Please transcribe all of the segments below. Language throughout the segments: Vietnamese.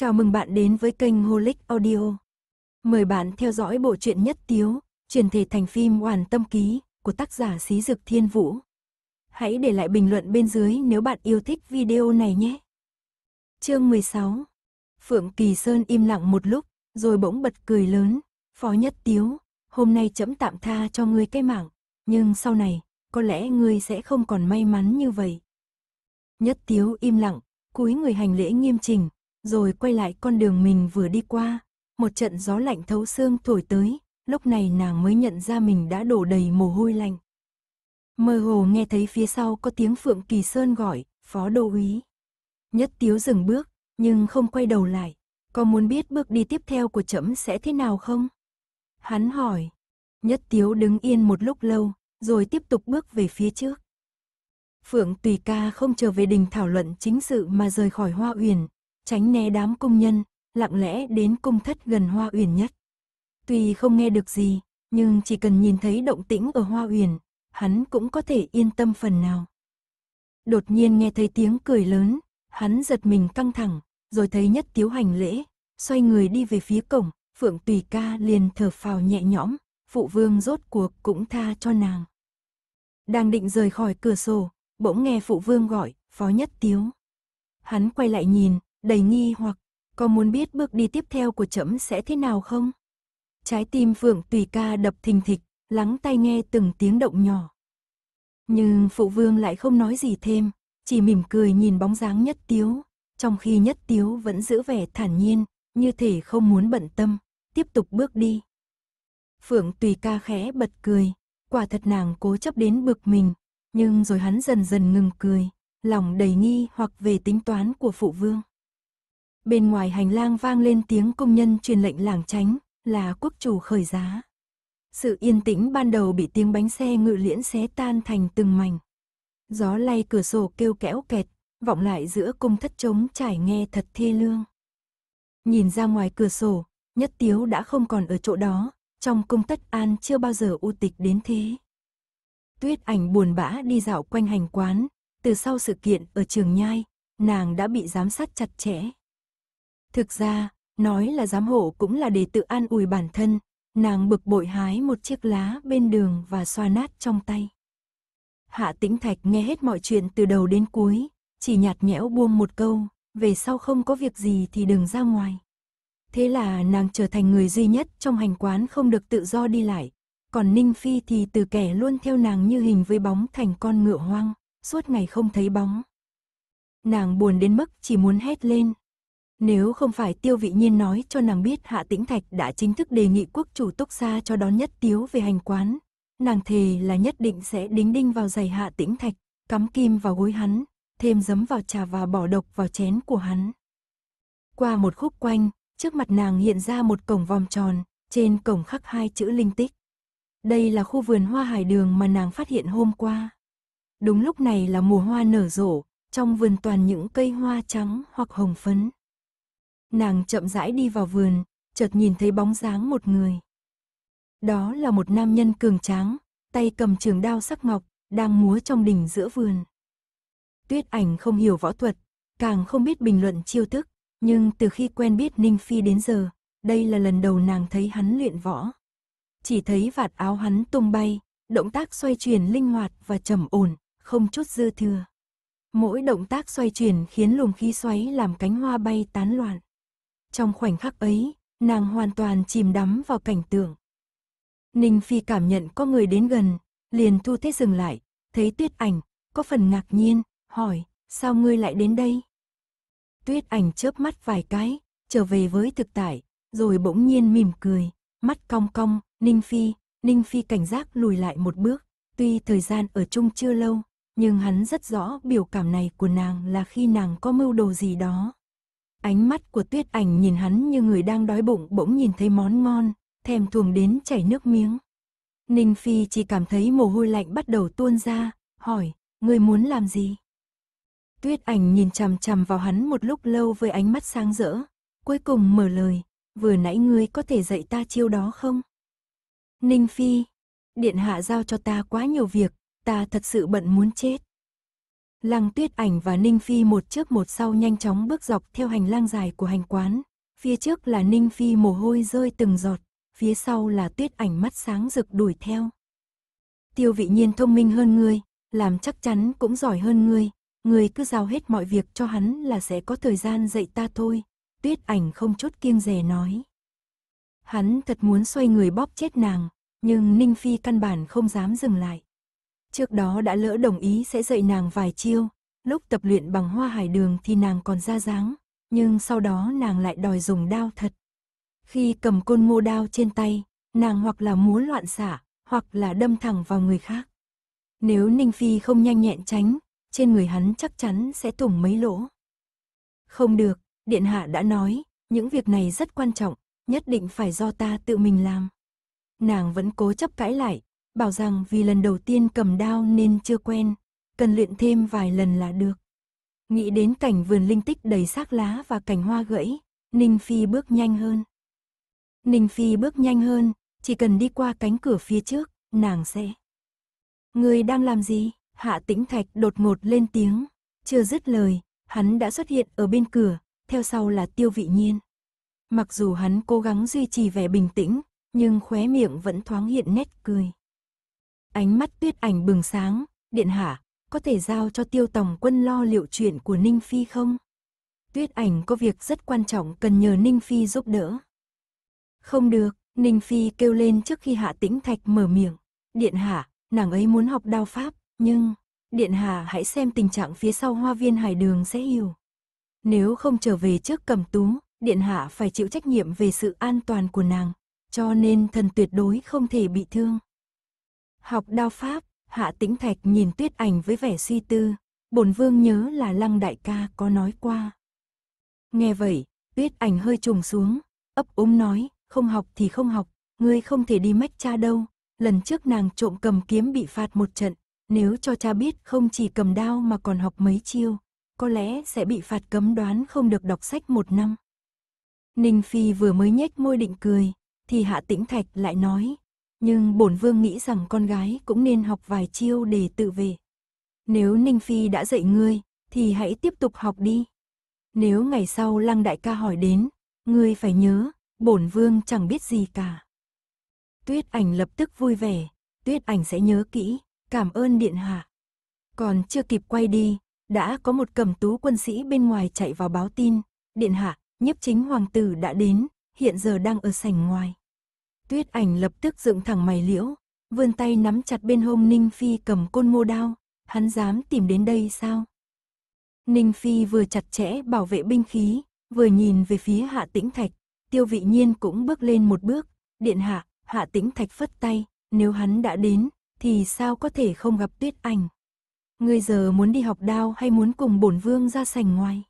Chào mừng bạn đến với kênh Holic Audio. Mời bạn theo dõi bộ truyện nhất tiếu, truyền thể thành phim Hoàn Tâm Ký của tác giả Xí Dực Thiên Vũ. Hãy để lại bình luận bên dưới nếu bạn yêu thích video này nhé. Chương 16 Phượng Kỳ Sơn im lặng một lúc, rồi bỗng bật cười lớn. Phó nhất tiếu, hôm nay chấm tạm tha cho ngươi cái mạng, nhưng sau này, có lẽ ngươi sẽ không còn may mắn như vậy. Nhất tiếu im lặng, cúi người hành lễ nghiêm trình, rồi quay lại con đường mình vừa đi qua. Một trận gió lạnh thấu xương thổi tới, lúc này nàng mới nhận ra mình đã đổ đầy mồ hôi lạnh. Mơ hồ nghe thấy phía sau có tiếng Phượng Kỳ Sơn gọi, phó đô úy. Nhất tiếu dừng bước, nhưng không quay đầu lại. Có muốn biết bước đi tiếp theo của trẫm sẽ thế nào không? Hắn hỏi. Nhất tiếu đứng yên một lúc lâu, rồi tiếp tục bước về phía trước. Phượng Tùy Ca không trở về đình thảo luận chính sự mà rời khỏi hoa uyển, tránh né đám công nhân, lặng lẽ đến cung thất gần hoa uyển nhất. Tuy không nghe được gì, nhưng chỉ cần nhìn thấy động tĩnh ở hoa uyển, hắn cũng có thể yên tâm phần nào. Đột nhiên nghe thấy tiếng cười lớn, hắn giật mình căng thẳng, rồi thấy nhất tiếu hành lễ, xoay người đi về phía cổng, phượng tùy ca liền thở phào nhẹ nhõm, phụ vương rốt cuộc cũng tha cho nàng. Đang định rời khỏi cửa sổ, bỗng nghe phụ vương gọi, phó nhất tiếu. Hắn quay lại nhìn, đầy nghi hoặc, có muốn biết bước đi tiếp theo của trẫm sẽ thế nào không? Trái tim Phượng Tùy Ca đập thình thịch, lắng tai nghe từng tiếng động nhỏ. Nhưng phụ vương lại không nói gì thêm, chỉ mỉm cười nhìn bóng dáng nhất tiếu, trong khi nhất tiếu vẫn giữ vẻ thản nhiên, như thể không muốn bận tâm, tiếp tục bước đi. Phượng Tùy Ca khẽ bật cười, quả thật nàng cố chấp đến bực mình, nhưng rồi hắn dần dần ngừng cười, lòng đầy nghi hoặc về tính toán của phụ vương bên ngoài hành lang vang lên tiếng công nhân truyền lệnh làng tránh, là quốc chủ khởi giá. Sự yên tĩnh ban đầu bị tiếng bánh xe ngự liễn xé tan thành từng mảnh. Gió lay cửa sổ kêu kẽo kẹt, vọng lại giữa cung thất trống trải nghe thật thê lương. Nhìn ra ngoài cửa sổ, nhất tiếu đã không còn ở chỗ đó, trong cung tất an chưa bao giờ u tịch đến thế. Tuyết ảnh buồn bã đi dạo quanh hành quán, từ sau sự kiện ở trường nhai, nàng đã bị giám sát chặt chẽ, Thực ra, nói là giám hộ cũng là để tự an ủi bản thân, nàng bực bội hái một chiếc lá bên đường và xoa nát trong tay. Hạ tĩnh thạch nghe hết mọi chuyện từ đầu đến cuối, chỉ nhạt nhẽo buông một câu, về sau không có việc gì thì đừng ra ngoài. Thế là nàng trở thành người duy nhất trong hành quán không được tự do đi lại, còn Ninh Phi thì từ kẻ luôn theo nàng như hình với bóng thành con ngựa hoang, suốt ngày không thấy bóng. Nàng buồn đến mức chỉ muốn hét lên, nếu không phải tiêu vị nhiên nói cho nàng biết Hạ Tĩnh Thạch đã chính thức đề nghị quốc chủ Túc Sa cho đón nhất tiếu về hành quán, nàng thề là nhất định sẽ đính đinh vào giày Hạ Tĩnh Thạch, cắm kim vào gối hắn, thêm giấm vào trà và bỏ độc vào chén của hắn. Qua một khúc quanh, trước mặt nàng hiện ra một cổng vòng tròn, trên cổng khắc hai chữ linh tích. Đây là khu vườn hoa hải đường mà nàng phát hiện hôm qua. Đúng lúc này là mùa hoa nở rộ, trong vườn toàn những cây hoa trắng hoặc hồng phấn. Nàng chậm rãi đi vào vườn, chợt nhìn thấy bóng dáng một người. Đó là một nam nhân cường tráng, tay cầm trường đao sắc ngọc, đang múa trong đỉnh giữa vườn. Tuyết ảnh không hiểu võ thuật, càng không biết bình luận chiêu thức, nhưng từ khi quen biết Ninh Phi đến giờ, đây là lần đầu nàng thấy hắn luyện võ. Chỉ thấy vạt áo hắn tung bay, động tác xoay chuyển linh hoạt và trầm ổn, không chút dư thừa. Mỗi động tác xoay chuyển khiến luồng khí xoáy làm cánh hoa bay tán loạn. Trong khoảnh khắc ấy, nàng hoàn toàn chìm đắm vào cảnh tượng. Ninh Phi cảm nhận có người đến gần, liền thu thế dừng lại, thấy tuyết ảnh, có phần ngạc nhiên, hỏi, sao ngươi lại đến đây? Tuyết ảnh chớp mắt vài cái, trở về với thực tại, rồi bỗng nhiên mỉm cười, mắt cong cong, Ninh Phi, Ninh Phi cảnh giác lùi lại một bước, tuy thời gian ở chung chưa lâu, nhưng hắn rất rõ biểu cảm này của nàng là khi nàng có mưu đồ gì đó. Ánh mắt của tuyết ảnh nhìn hắn như người đang đói bụng bỗng nhìn thấy món ngon, thèm thuồng đến chảy nước miếng. Ninh Phi chỉ cảm thấy mồ hôi lạnh bắt đầu tuôn ra, hỏi, ngươi muốn làm gì? Tuyết ảnh nhìn chằm chằm vào hắn một lúc lâu với ánh mắt sáng rỡ, cuối cùng mở lời, vừa nãy ngươi có thể dạy ta chiêu đó không? Ninh Phi, điện hạ giao cho ta quá nhiều việc, ta thật sự bận muốn chết. Lăng tuyết ảnh và Ninh Phi một trước một sau nhanh chóng bước dọc theo hành lang dài của hành quán. Phía trước là Ninh Phi mồ hôi rơi từng giọt, phía sau là tuyết ảnh mắt sáng rực đuổi theo. Tiêu vị nhiên thông minh hơn ngươi, làm chắc chắn cũng giỏi hơn ngươi, ngươi cứ giao hết mọi việc cho hắn là sẽ có thời gian dạy ta thôi, tuyết ảnh không chút kiêng rè nói. Hắn thật muốn xoay người bóp chết nàng, nhưng Ninh Phi căn bản không dám dừng lại. Trước đó đã lỡ đồng ý sẽ dạy nàng vài chiêu, lúc tập luyện bằng hoa hải đường thì nàng còn ra dáng, nhưng sau đó nàng lại đòi dùng đao thật. Khi cầm côn mô đao trên tay, nàng hoặc là múa loạn xả, hoặc là đâm thẳng vào người khác. Nếu Ninh Phi không nhanh nhẹn tránh, trên người hắn chắc chắn sẽ tủng mấy lỗ. Không được, Điện Hạ đã nói, những việc này rất quan trọng, nhất định phải do ta tự mình làm. Nàng vẫn cố chấp cãi lại, bảo rằng vì lần đầu tiên cầm đao nên chưa quen, cần luyện thêm vài lần là được. Nghĩ đến cảnh vườn linh tích đầy xác lá và cảnh hoa gãy, Ninh Phi bước nhanh hơn. Ninh Phi bước nhanh hơn, chỉ cần đi qua cánh cửa phía trước, nàng sẽ. Người đang làm gì? Hạ tĩnh thạch đột ngột lên tiếng, chưa dứt lời, hắn đã xuất hiện ở bên cửa, theo sau là tiêu vị nhiên. Mặc dù hắn cố gắng duy trì vẻ bình tĩnh, nhưng khóe miệng vẫn thoáng hiện nét cười. Ánh mắt tuyết ảnh bừng sáng, điện hạ, có thể giao cho tiêu tòng quân lo liệu chuyện của Ninh Phi không? Tuyết ảnh có việc rất quan trọng cần nhờ Ninh Phi giúp đỡ. Không được, Ninh Phi kêu lên trước khi hạ tĩnh thạch mở miệng. Điện hạ, nàng ấy muốn học đao pháp, nhưng... Điện hạ hãy xem tình trạng phía sau hoa viên hải đường sẽ hiểu. Nếu không trở về trước cầm tú, điện hạ phải chịu trách nhiệm về sự an toàn của nàng, cho nên thần tuyệt đối không thể bị thương. Học đao pháp, hạ tĩnh thạch nhìn tuyết ảnh với vẻ suy tư, bổn vương nhớ là lăng đại ca có nói qua. Nghe vậy, tuyết ảnh hơi trùng xuống, ấp úng nói, không học thì không học, ngươi không thể đi mách cha đâu. Lần trước nàng trộm cầm kiếm bị phạt một trận, nếu cho cha biết không chỉ cầm đao mà còn học mấy chiêu, có lẽ sẽ bị phạt cấm đoán không được đọc sách một năm. Ninh Phi vừa mới nhếch môi định cười, thì Hạ Tĩnh Thạch lại nói, nhưng bổn vương nghĩ rằng con gái cũng nên học vài chiêu để tự về. Nếu Ninh Phi đã dạy ngươi, thì hãy tiếp tục học đi. Nếu ngày sau lăng đại ca hỏi đến, ngươi phải nhớ, bổn vương chẳng biết gì cả. Tuyết ảnh lập tức vui vẻ, tuyết ảnh sẽ nhớ kỹ, cảm ơn điện hạ. Còn chưa kịp quay đi, đã có một cầm tú quân sĩ bên ngoài chạy vào báo tin, điện hạ, nhiếp chính hoàng tử đã đến, hiện giờ đang ở sảnh ngoài. Tuyết ảnh lập tức dựng thẳng mày liễu, vươn tay nắm chặt bên hông Ninh Phi cầm côn mô đao, hắn dám tìm đến đây sao? Ninh Phi vừa chặt chẽ bảo vệ binh khí, vừa nhìn về phía hạ tĩnh thạch, tiêu vị nhiên cũng bước lên một bước, điện hạ, hạ tĩnh thạch phất tay, nếu hắn đã đến, thì sao có thể không gặp tuyết ảnh? Ngươi giờ muốn đi học đao hay muốn cùng bổn vương ra sành ngoài?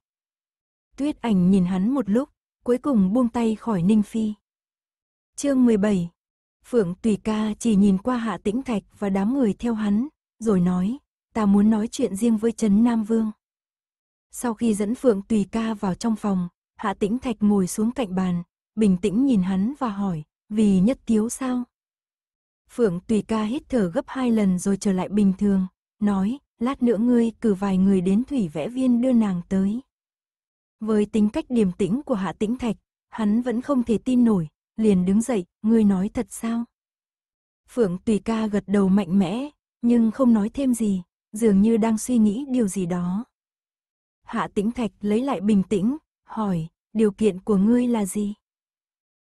Tuyết ảnh nhìn hắn một lúc, cuối cùng buông tay khỏi Ninh Phi. Chương 17 Phượng Tùy Ca chỉ nhìn qua Hạ Tĩnh Thạch và đám người theo hắn, rồi nói, ta muốn nói chuyện riêng với Trấn Nam Vương. Sau khi dẫn Phượng Tùy Ca vào trong phòng, Hạ Tĩnh Thạch ngồi xuống cạnh bàn, bình tĩnh nhìn hắn và hỏi, vì nhất tiếu sao? Phượng Tùy Ca hít thở gấp hai lần rồi trở lại bình thường, nói, lát nữa ngươi cử vài người đến thủy vẽ viên đưa nàng tới. Với tính cách điềm tĩnh của Hạ Tĩnh Thạch, hắn vẫn không thể tin nổi, liền đứng dậy, ngươi nói thật sao? Phượng Tùy Ca gật đầu mạnh mẽ, nhưng không nói thêm gì, dường như đang suy nghĩ điều gì đó. Hạ Tĩnh Thạch lấy lại bình tĩnh, hỏi, điều kiện của ngươi là gì?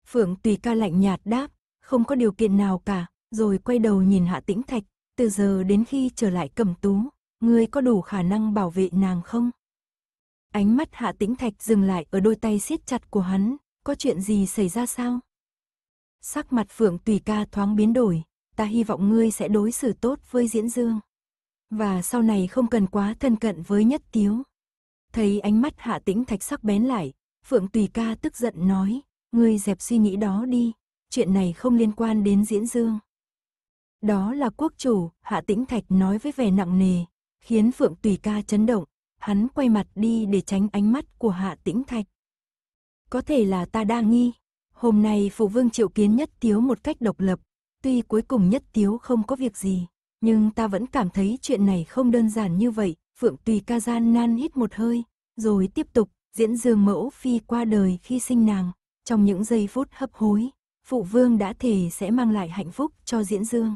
Phượng Tùy Ca lạnh nhạt đáp, không có điều kiện nào cả, rồi quay đầu nhìn Hạ Tĩnh Thạch, từ giờ đến khi trở lại cầm tú, ngươi có đủ khả năng bảo vệ nàng không? Ánh mắt Hạ Tĩnh Thạch dừng lại ở đôi tay siết chặt của hắn, có chuyện gì xảy ra sao? Sắc mặt Phượng Tùy ca thoáng biến đổi, ta hy vọng ngươi sẽ đối xử tốt với Diễn Dương. Và sau này không cần quá thân cận với Nhất Tiếu. Thấy ánh mắt hạ tĩnh thạch sắc bén lại, Phượng Tùy ca tức giận nói, ngươi dẹp suy nghĩ đó đi, chuyện này không liên quan đến Diễn Dương. Đó là quốc chủ, hạ tĩnh thạch nói với vẻ nặng nề, khiến Phượng Tùy ca chấn động, hắn quay mặt đi để tránh ánh mắt của hạ tĩnh thạch. Có thể là ta đa nghi, Hôm nay phụ vương triệu kiến nhất tiếu một cách độc lập, tuy cuối cùng nhất tiếu không có việc gì, nhưng ta vẫn cảm thấy chuyện này không đơn giản như vậy, Phượng Tùy ca gian nan hít một hơi, rồi tiếp tục diễn dương mẫu phi qua đời khi sinh nàng, trong những giây phút hấp hối, phụ vương đã thề sẽ mang lại hạnh phúc cho diễn dương.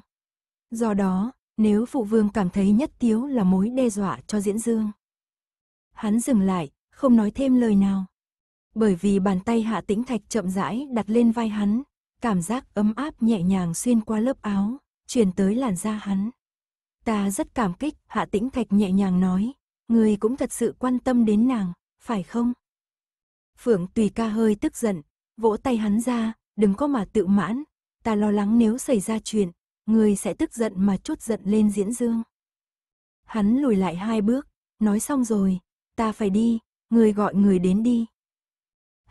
Do đó, nếu phụ vương cảm thấy nhất tiếu là mối đe dọa cho diễn dương. Hắn dừng lại, không nói thêm lời nào, bởi vì bàn tay hạ tĩnh thạch chậm rãi đặt lên vai hắn, cảm giác ấm áp nhẹ nhàng xuyên qua lớp áo, truyền tới làn da hắn. Ta rất cảm kích, hạ tĩnh thạch nhẹ nhàng nói, người cũng thật sự quan tâm đến nàng, phải không? Phượng tùy ca hơi tức giận, vỗ tay hắn ra, đừng có mà tự mãn, ta lo lắng nếu xảy ra chuyện, người sẽ tức giận mà chút giận lên diễn dương. Hắn lùi lại hai bước, nói xong rồi, ta phải đi, người gọi người đến đi.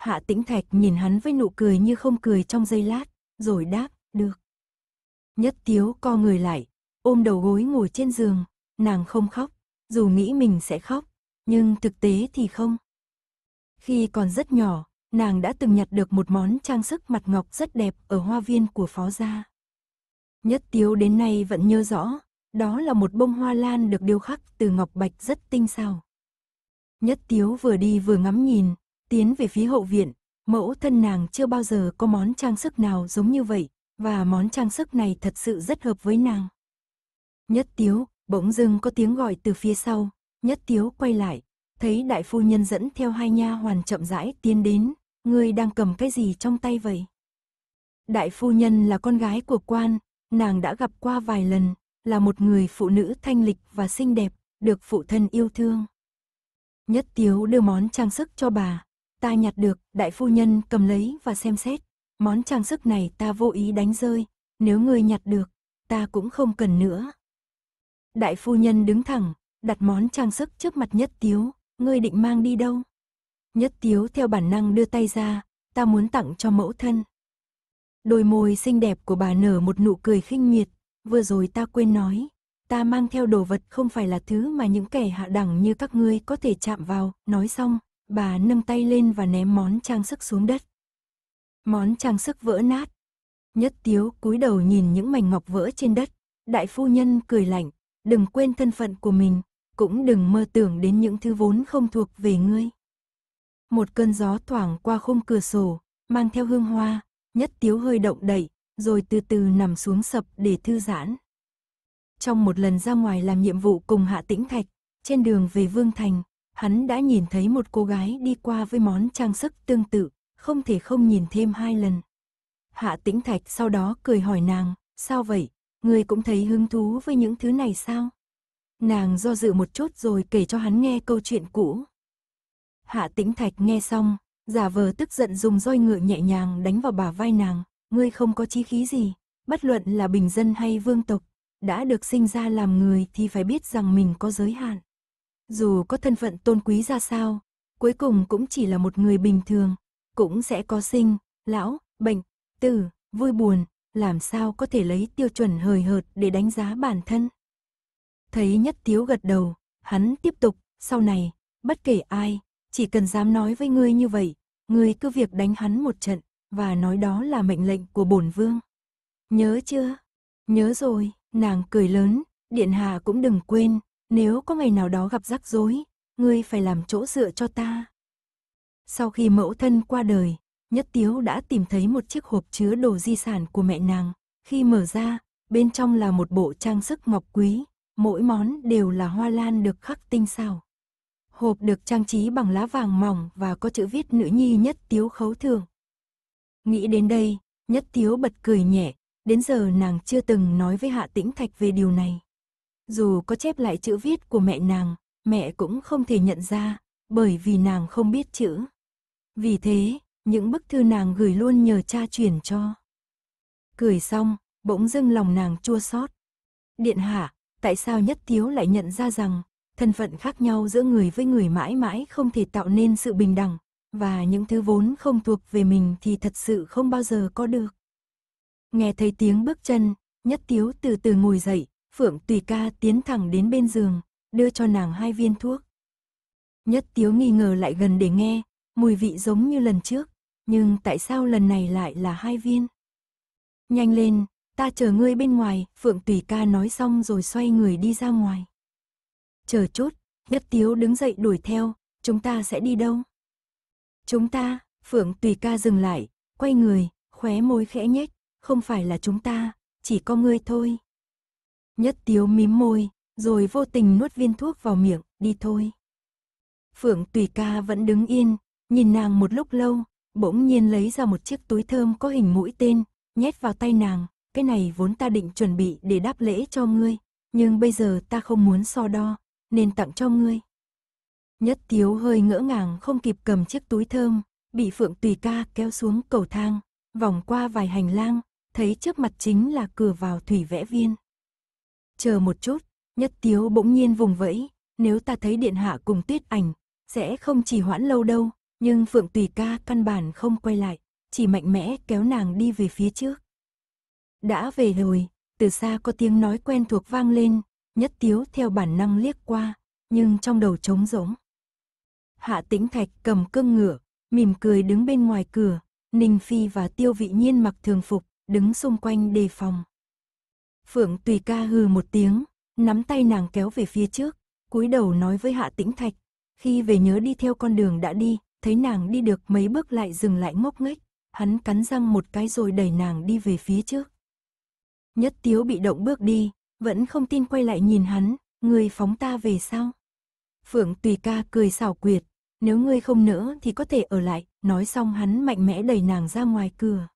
Hạ tĩnh thạch nhìn hắn với nụ cười như không cười trong giây lát, rồi đáp, được. Nhất tiếu co người lại, ôm đầu gối ngồi trên giường, nàng không khóc, dù nghĩ mình sẽ khóc, nhưng thực tế thì không. Khi còn rất nhỏ, nàng đã từng nhặt được một món trang sức mặt ngọc rất đẹp ở hoa viên của phó gia. Nhất tiếu đến nay vẫn nhớ rõ, đó là một bông hoa lan được điêu khắc từ ngọc bạch rất tinh xảo. Nhất tiếu vừa đi vừa ngắm nhìn, tiến về phía hậu viện, mẫu thân nàng chưa bao giờ có món trang sức nào giống như vậy, và món trang sức này thật sự rất hợp với nàng. Nhất tiếu, bỗng dưng có tiếng gọi từ phía sau, nhất tiếu quay lại, thấy đại phu nhân dẫn theo hai nha hoàn chậm rãi tiến đến, người đang cầm cái gì trong tay vậy? Đại phu nhân là con gái của quan, nàng đã gặp qua vài lần, là một người phụ nữ thanh lịch và xinh đẹp, được phụ thân yêu thương. Nhất tiếu đưa món trang sức cho bà, Ta nhặt được, đại phu nhân cầm lấy và xem xét. Món trang sức này ta vô ý đánh rơi, nếu ngươi nhặt được, ta cũng không cần nữa. Đại phu nhân đứng thẳng, đặt món trang sức trước mặt Nhất Tiếu, ngươi định mang đi đâu? Nhất Tiếu theo bản năng đưa tay ra, ta muốn tặng cho mẫu thân. Đôi môi xinh đẹp của bà nở một nụ cười khinh miệt, vừa rồi ta quên nói, ta mang theo đồ vật không phải là thứ mà những kẻ hạ đẳng như các ngươi có thể chạm vào, nói xong, Bà nâng tay lên và ném món trang sức xuống đất. Món trang sức vỡ nát. Nhất tiếu cúi đầu nhìn những mảnh ngọc vỡ trên đất. Đại phu nhân cười lạnh, đừng quên thân phận của mình, cũng đừng mơ tưởng đến những thứ vốn không thuộc về ngươi. Một cơn gió thoảng qua khung cửa sổ, mang theo hương hoa, nhất tiếu hơi động đậy, rồi từ từ nằm xuống sập để thư giãn. Trong một lần ra ngoài làm nhiệm vụ cùng Hạ Tĩnh Thạch, trên đường về Vương Thành, hắn đã nhìn thấy một cô gái đi qua với món trang sức tương tự, không thể không nhìn thêm hai lần. Hạ tĩnh thạch sau đó cười hỏi nàng, sao vậy, người cũng thấy hứng thú với những thứ này sao? Nàng do dự một chút rồi kể cho hắn nghe câu chuyện cũ. Hạ tĩnh thạch nghe xong, giả vờ tức giận dùng roi ngựa nhẹ nhàng đánh vào bả vai nàng, ngươi không có chí khí gì, bất luận là bình dân hay vương tộc, đã được sinh ra làm người thì phải biết rằng mình có giới hạn. Dù có thân phận tôn quý ra sao, cuối cùng cũng chỉ là một người bình thường, cũng sẽ có sinh, lão, bệnh, tử, vui buồn, làm sao có thể lấy tiêu chuẩn hời hợt để đánh giá bản thân. Thấy Nhất Tiếu gật đầu, hắn tiếp tục, sau này, bất kể ai, chỉ cần dám nói với ngươi như vậy, ngươi cứ việc đánh hắn một trận, và nói đó là mệnh lệnh của bổn vương. Nhớ chưa? Nhớ rồi, nàng cười lớn, điện hạ cũng đừng quên, nếu có ngày nào đó gặp rắc rối, ngươi phải làm chỗ dựa cho ta. Sau khi mẫu thân qua đời, Nhất Tiếu đã tìm thấy một chiếc hộp chứa đồ di sản của mẹ nàng. Khi mở ra, bên trong là một bộ trang sức ngọc quý, mỗi món đều là hoa lan được khắc tinh xảo. Hộp được trang trí bằng lá vàng mỏng và có chữ viết nữ nhi Nhất Tiếu khấu thường. Nghĩ đến đây, Nhất Tiếu bật cười nhẹ, đến giờ nàng chưa từng nói với Hạ Tĩnh Thạch về điều này dù có chép lại chữ viết của mẹ nàng, mẹ cũng không thể nhận ra, bởi vì nàng không biết chữ. Vì thế, những bức thư nàng gửi luôn nhờ cha truyền cho. Cười xong, bỗng dưng lòng nàng chua xót. Điện hạ, tại sao nhất thiếu lại nhận ra rằng, thân phận khác nhau giữa người với người mãi mãi không thể tạo nên sự bình đẳng, và những thứ vốn không thuộc về mình thì thật sự không bao giờ có được. Nghe thấy tiếng bước chân, nhất tiếu từ từ ngồi dậy, Phượng Tùy Ca tiến thẳng đến bên giường, đưa cho nàng hai viên thuốc. Nhất Tiếu nghi ngờ lại gần để nghe, mùi vị giống như lần trước, nhưng tại sao lần này lại là hai viên? Nhanh lên, ta chờ ngươi bên ngoài, Phượng Tùy Ca nói xong rồi xoay người đi ra ngoài. Chờ chút, Nhất Tiếu đứng dậy đuổi theo, chúng ta sẽ đi đâu? Chúng ta, Phượng Tùy Ca dừng lại, quay người, khóe môi khẽ nhếch, không phải là chúng ta, chỉ có ngươi thôi. Nhất tiếu mím môi, rồi vô tình nuốt viên thuốc vào miệng, đi thôi. Phượng Tùy Ca vẫn đứng yên, nhìn nàng một lúc lâu, bỗng nhiên lấy ra một chiếc túi thơm có hình mũi tên, nhét vào tay nàng, cái này vốn ta định chuẩn bị để đáp lễ cho ngươi, nhưng bây giờ ta không muốn so đo, nên tặng cho ngươi. Nhất Tiếu hơi ngỡ ngàng không kịp cầm chiếc túi thơm, bị Phượng Tùy Ca kéo xuống cầu thang, vòng qua vài hành lang, thấy trước mặt chính là cửa vào thủy vẽ viên. Chờ một chút, nhất tiếu bỗng nhiên vùng vẫy, nếu ta thấy điện hạ cùng tuyết ảnh, sẽ không chỉ hoãn lâu đâu, nhưng Phượng Tùy ca căn bản không quay lại, chỉ mạnh mẽ kéo nàng đi về phía trước. Đã về rồi, từ xa có tiếng nói quen thuộc vang lên, nhất tiếu theo bản năng liếc qua, nhưng trong đầu trống rỗng. Hạ tĩnh thạch cầm cương ngựa, mỉm cười đứng bên ngoài cửa, Ninh Phi và Tiêu Vị Nhiên mặc thường phục, đứng xung quanh đề phòng. Phượng Tùy ca hừ một tiếng, nắm tay nàng kéo về phía trước, cúi đầu nói với Hạ Tĩnh Thạch, khi về nhớ đi theo con đường đã đi, thấy nàng đi được mấy bước lại dừng lại ngốc nghếch, hắn cắn răng một cái rồi đẩy nàng đi về phía trước. Nhất Tiếu bị động bước đi, vẫn không tin quay lại nhìn hắn, người phóng ta về sao? Phượng Tùy ca cười xảo quyệt, nếu ngươi không nỡ thì có thể ở lại, nói xong hắn mạnh mẽ đẩy nàng ra ngoài cửa.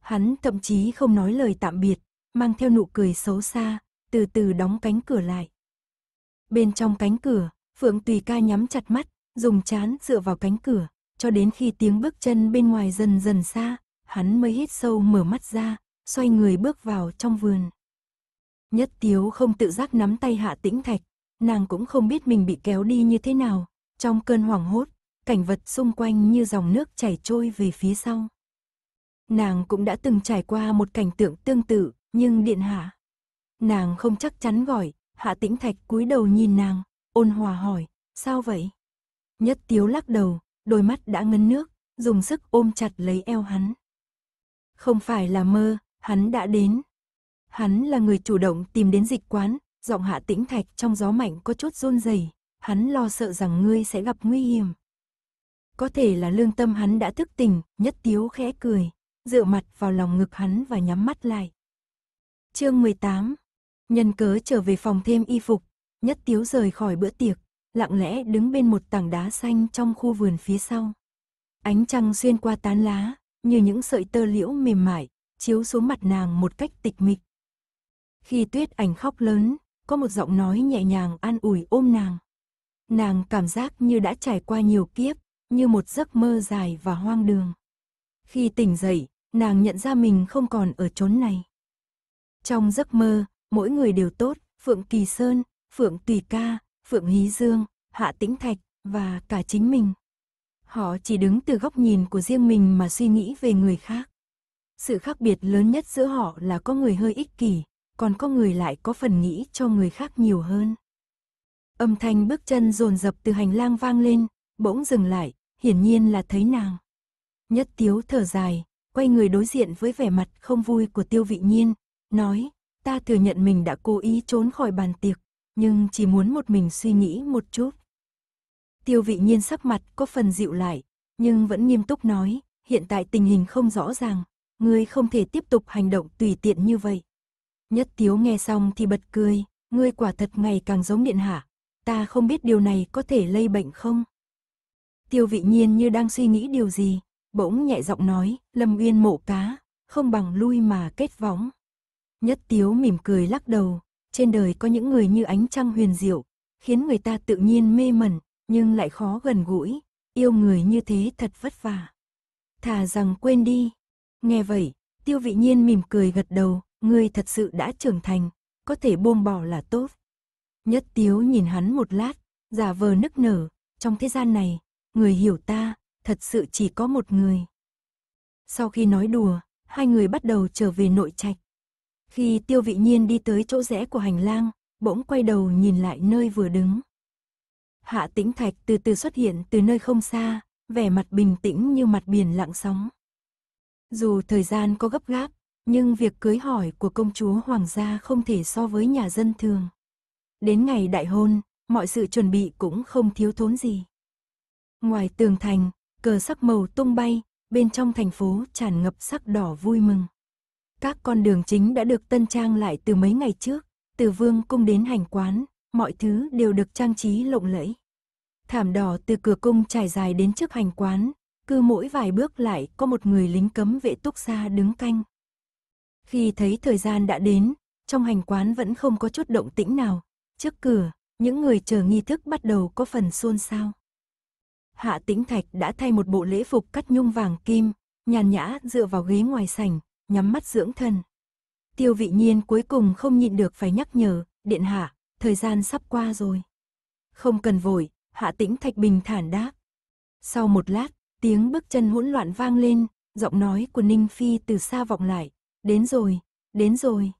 Hắn thậm chí không nói lời tạm biệt, mang theo nụ cười xấu xa, từ từ đóng cánh cửa lại. Bên trong cánh cửa, Phượng Tùy ca nhắm chặt mắt, dùng chán dựa vào cánh cửa, cho đến khi tiếng bước chân bên ngoài dần dần xa, hắn mới hít sâu mở mắt ra, xoay người bước vào trong vườn. Nhất Tiếu không tự giác nắm tay Hạ Tĩnh Thạch, nàng cũng không biết mình bị kéo đi như thế nào, trong cơn hoảng hốt, cảnh vật xung quanh như dòng nước chảy trôi về phía sau. Nàng cũng đã từng trải qua một cảnh tượng tương tự, nhưng điện hạ. Nàng không chắc chắn gọi, hạ tĩnh thạch cúi đầu nhìn nàng, ôn hòa hỏi, sao vậy? Nhất tiếu lắc đầu, đôi mắt đã ngấn nước, dùng sức ôm chặt lấy eo hắn. Không phải là mơ, hắn đã đến. Hắn là người chủ động tìm đến dịch quán, giọng hạ tĩnh thạch trong gió mạnh có chút run rẩy hắn lo sợ rằng ngươi sẽ gặp nguy hiểm. Có thể là lương tâm hắn đã thức tỉnh, nhất tiếu khẽ cười, dựa mặt vào lòng ngực hắn và nhắm mắt lại. Chương 18. Nhân cớ trở về phòng thêm y phục, Nhất Tiếu rời khỏi bữa tiệc, lặng lẽ đứng bên một tảng đá xanh trong khu vườn phía sau. Ánh trăng xuyên qua tán lá, như những sợi tơ liễu mềm mại, chiếu xuống mặt nàng một cách tịch mịch. Khi tuyết ảnh khóc lớn, có một giọng nói nhẹ nhàng an ủi ôm nàng. Nàng cảm giác như đã trải qua nhiều kiếp, như một giấc mơ dài và hoang đường. Khi tỉnh dậy, nàng nhận ra mình không còn ở chốn này. Trong giấc mơ, mỗi người đều tốt, Phượng Kỳ Sơn, Phượng Tùy Ca, Phượng Hí Dương, Hạ Tĩnh Thạch và cả chính mình. Họ chỉ đứng từ góc nhìn của riêng mình mà suy nghĩ về người khác. Sự khác biệt lớn nhất giữa họ là có người hơi ích kỷ, còn có người lại có phần nghĩ cho người khác nhiều hơn. Âm thanh bước chân rồn rập từ hành lang vang lên, bỗng dừng lại, hiển nhiên là thấy nàng. Nhất tiếu thở dài, quay người đối diện với vẻ mặt không vui của tiêu vị nhiên, Nói, ta thừa nhận mình đã cố ý trốn khỏi bàn tiệc, nhưng chỉ muốn một mình suy nghĩ một chút. Tiêu vị nhiên sắc mặt có phần dịu lại, nhưng vẫn nghiêm túc nói, hiện tại tình hình không rõ ràng, ngươi không thể tiếp tục hành động tùy tiện như vậy. Nhất tiếu nghe xong thì bật cười, ngươi quả thật ngày càng giống điện hạ, ta không biết điều này có thể lây bệnh không? Tiêu vị nhiên như đang suy nghĩ điều gì, bỗng nhẹ giọng nói, lâm uyên mổ cá, không bằng lui mà kết võng. Nhất tiếu mỉm cười lắc đầu, trên đời có những người như ánh trăng huyền diệu, khiến người ta tự nhiên mê mẩn, nhưng lại khó gần gũi, yêu người như thế thật vất vả. Thà rằng quên đi. Nghe vậy, tiêu vị nhiên mỉm cười gật đầu, Người thật sự đã trưởng thành, có thể buông bỏ là tốt. Nhất tiếu nhìn hắn một lát, giả vờ nức nở, trong thế gian này, người hiểu ta, thật sự chỉ có một người. Sau khi nói đùa, hai người bắt đầu trở về nội trạch. Khi tiêu vị nhiên đi tới chỗ rẽ của hành lang, bỗng quay đầu nhìn lại nơi vừa đứng. Hạ tĩnh thạch từ từ xuất hiện từ nơi không xa, vẻ mặt bình tĩnh như mặt biển lặng sóng. Dù thời gian có gấp gáp, nhưng việc cưới hỏi của công chúa hoàng gia không thể so với nhà dân thường. Đến ngày đại hôn, mọi sự chuẩn bị cũng không thiếu thốn gì. Ngoài tường thành, cờ sắc màu tung bay, bên trong thành phố tràn ngập sắc đỏ vui mừng. Các con đường chính đã được tân trang lại từ mấy ngày trước, từ vương cung đến hành quán, mọi thứ đều được trang trí lộng lẫy. Thảm đỏ từ cửa cung trải dài đến trước hành quán, cứ mỗi vài bước lại có một người lính cấm vệ túc xa đứng canh. Khi thấy thời gian đã đến, trong hành quán vẫn không có chút động tĩnh nào, trước cửa, những người chờ nghi thức bắt đầu có phần xôn xao. Hạ Tĩnh Thạch đã thay một bộ lễ phục cắt nhung vàng kim, nhàn nhã dựa vào ghế ngoài sảnh, nhắm mắt dưỡng thần. Tiêu vị nhiên cuối cùng không nhịn được phải nhắc nhở, điện hạ, thời gian sắp qua rồi. Không cần vội, hạ tĩnh thạch bình thản đáp. Sau một lát, tiếng bước chân hỗn loạn vang lên, giọng nói của Ninh Phi từ xa vọng lại, đến rồi, đến rồi.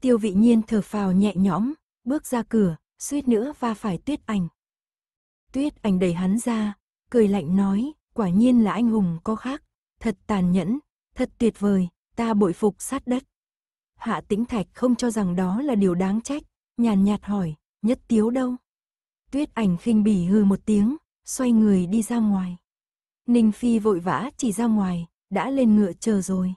Tiêu vị nhiên thở phào nhẹ nhõm, bước ra cửa, suýt nữa va phải tuyết ảnh. Tuyết ảnh đẩy hắn ra, cười lạnh nói, quả nhiên là anh hùng có khác, thật tàn nhẫn, thật tuyệt vời, ta bội phục sát đất. Hạ tĩnh thạch không cho rằng đó là điều đáng trách, nhàn nhạt hỏi, nhất tiếu đâu? Tuyết ảnh khinh bỉ hư một tiếng, xoay người đi ra ngoài. Ninh Phi vội vã chỉ ra ngoài, đã lên ngựa chờ rồi.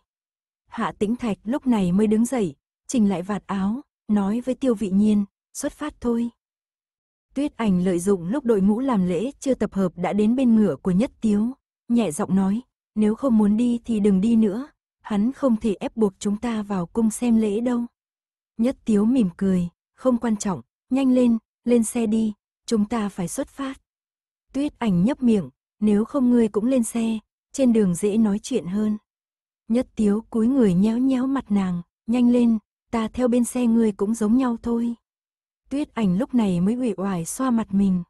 Hạ tĩnh thạch lúc này mới đứng dậy, chỉnh lại vạt áo, nói với tiêu vị nhiên, xuất phát thôi. Tuyết ảnh lợi dụng lúc đội ngũ làm lễ chưa tập hợp đã đến bên ngựa của nhất tiếu, nhẹ giọng nói, nếu không muốn đi thì đừng đi nữa, hắn không thể ép buộc chúng ta vào cung xem lễ đâu. Nhất tiếu mỉm cười, không quan trọng, nhanh lên, lên xe đi, chúng ta phải xuất phát. Tuyết ảnh nhấp miệng, nếu không ngươi cũng lên xe, trên đường dễ nói chuyện hơn. Nhất tiếu cúi người nhéo nhéo mặt nàng, nhanh lên, ta theo bên xe ngươi cũng giống nhau thôi. Tuyết ảnh lúc này mới ủy oải xoa mặt mình.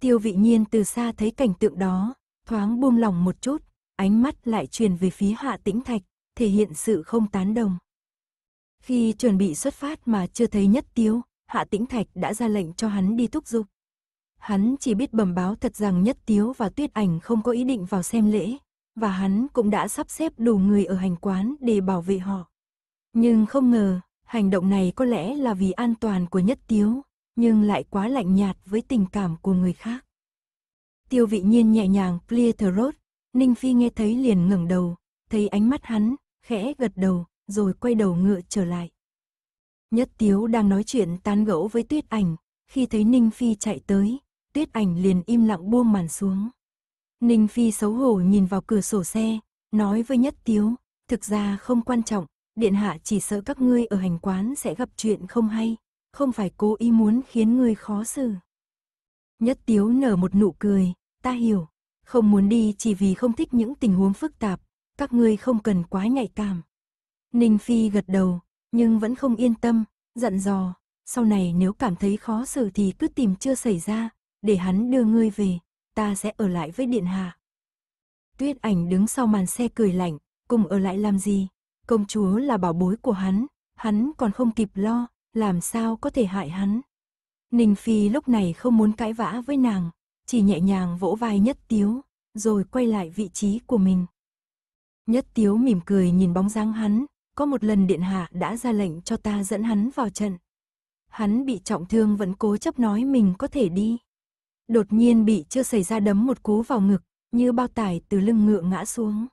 Tiêu vị nhiên từ xa thấy cảnh tượng đó, thoáng buông lòng một chút, ánh mắt lại truyền về phía hạ tĩnh thạch, thể hiện sự không tán đồng. Khi chuẩn bị xuất phát mà chưa thấy nhất tiếu, Hạ Tĩnh Thạch đã ra lệnh cho hắn đi thúc giục. Hắn chỉ biết bẩm báo thật rằng nhất tiếu và tuyết ảnh không có ý định vào xem lễ, và hắn cũng đã sắp xếp đủ người ở hành quán để bảo vệ họ. Nhưng không ngờ, hành động này có lẽ là vì an toàn của nhất tiếu, nhưng lại quá lạnh nhạt với tình cảm của người khác. Tiêu vị nhiên nhẹ nhàng plia thờ rốt, Ninh Phi nghe thấy liền ngẩng đầu, thấy ánh mắt hắn, khẽ gật đầu, rồi quay đầu ngựa trở lại. Nhất Tiếu đang nói chuyện tán gẫu với Tuyết Ảnh, khi thấy Ninh Phi chạy tới, Tuyết Ảnh liền im lặng buông màn xuống. Ninh Phi xấu hổ nhìn vào cửa sổ xe, nói với Nhất Tiếu, thực ra không quan trọng, Điện Hạ chỉ sợ các ngươi ở hành quán sẽ gặp chuyện không hay, không phải cố ý muốn khiến ngươi khó xử. Nhất Tiếu nở một nụ cười, ta hiểu, không muốn đi chỉ vì không thích những tình huống phức tạp, các ngươi không cần quá nhạy cảm. Ninh Phi gật đầu, nhưng vẫn không yên tâm, dặn dò, sau này nếu cảm thấy khó xử thì cứ tìm chưa xảy ra, để hắn đưa ngươi về, ta sẽ ở lại với điện hạ. Tuyết ảnh đứng sau màn xe cười lạnh, cùng ở lại làm gì? Công chúa là bảo bối của hắn, hắn còn không kịp lo, làm sao có thể hại hắn. Ninh Phi lúc này không muốn cãi vã với nàng, chỉ nhẹ nhàng vỗ vai nhất tiếu, rồi quay lại vị trí của mình. Nhất tiếu mỉm cười nhìn bóng dáng hắn, có một lần điện hạ đã ra lệnh cho ta dẫn hắn vào trận. Hắn bị trọng thương vẫn cố chấp nói mình có thể đi. Đột nhiên bị chưa xảy ra đấm một cú vào ngực, như bao tải từ lưng ngựa ngã xuống.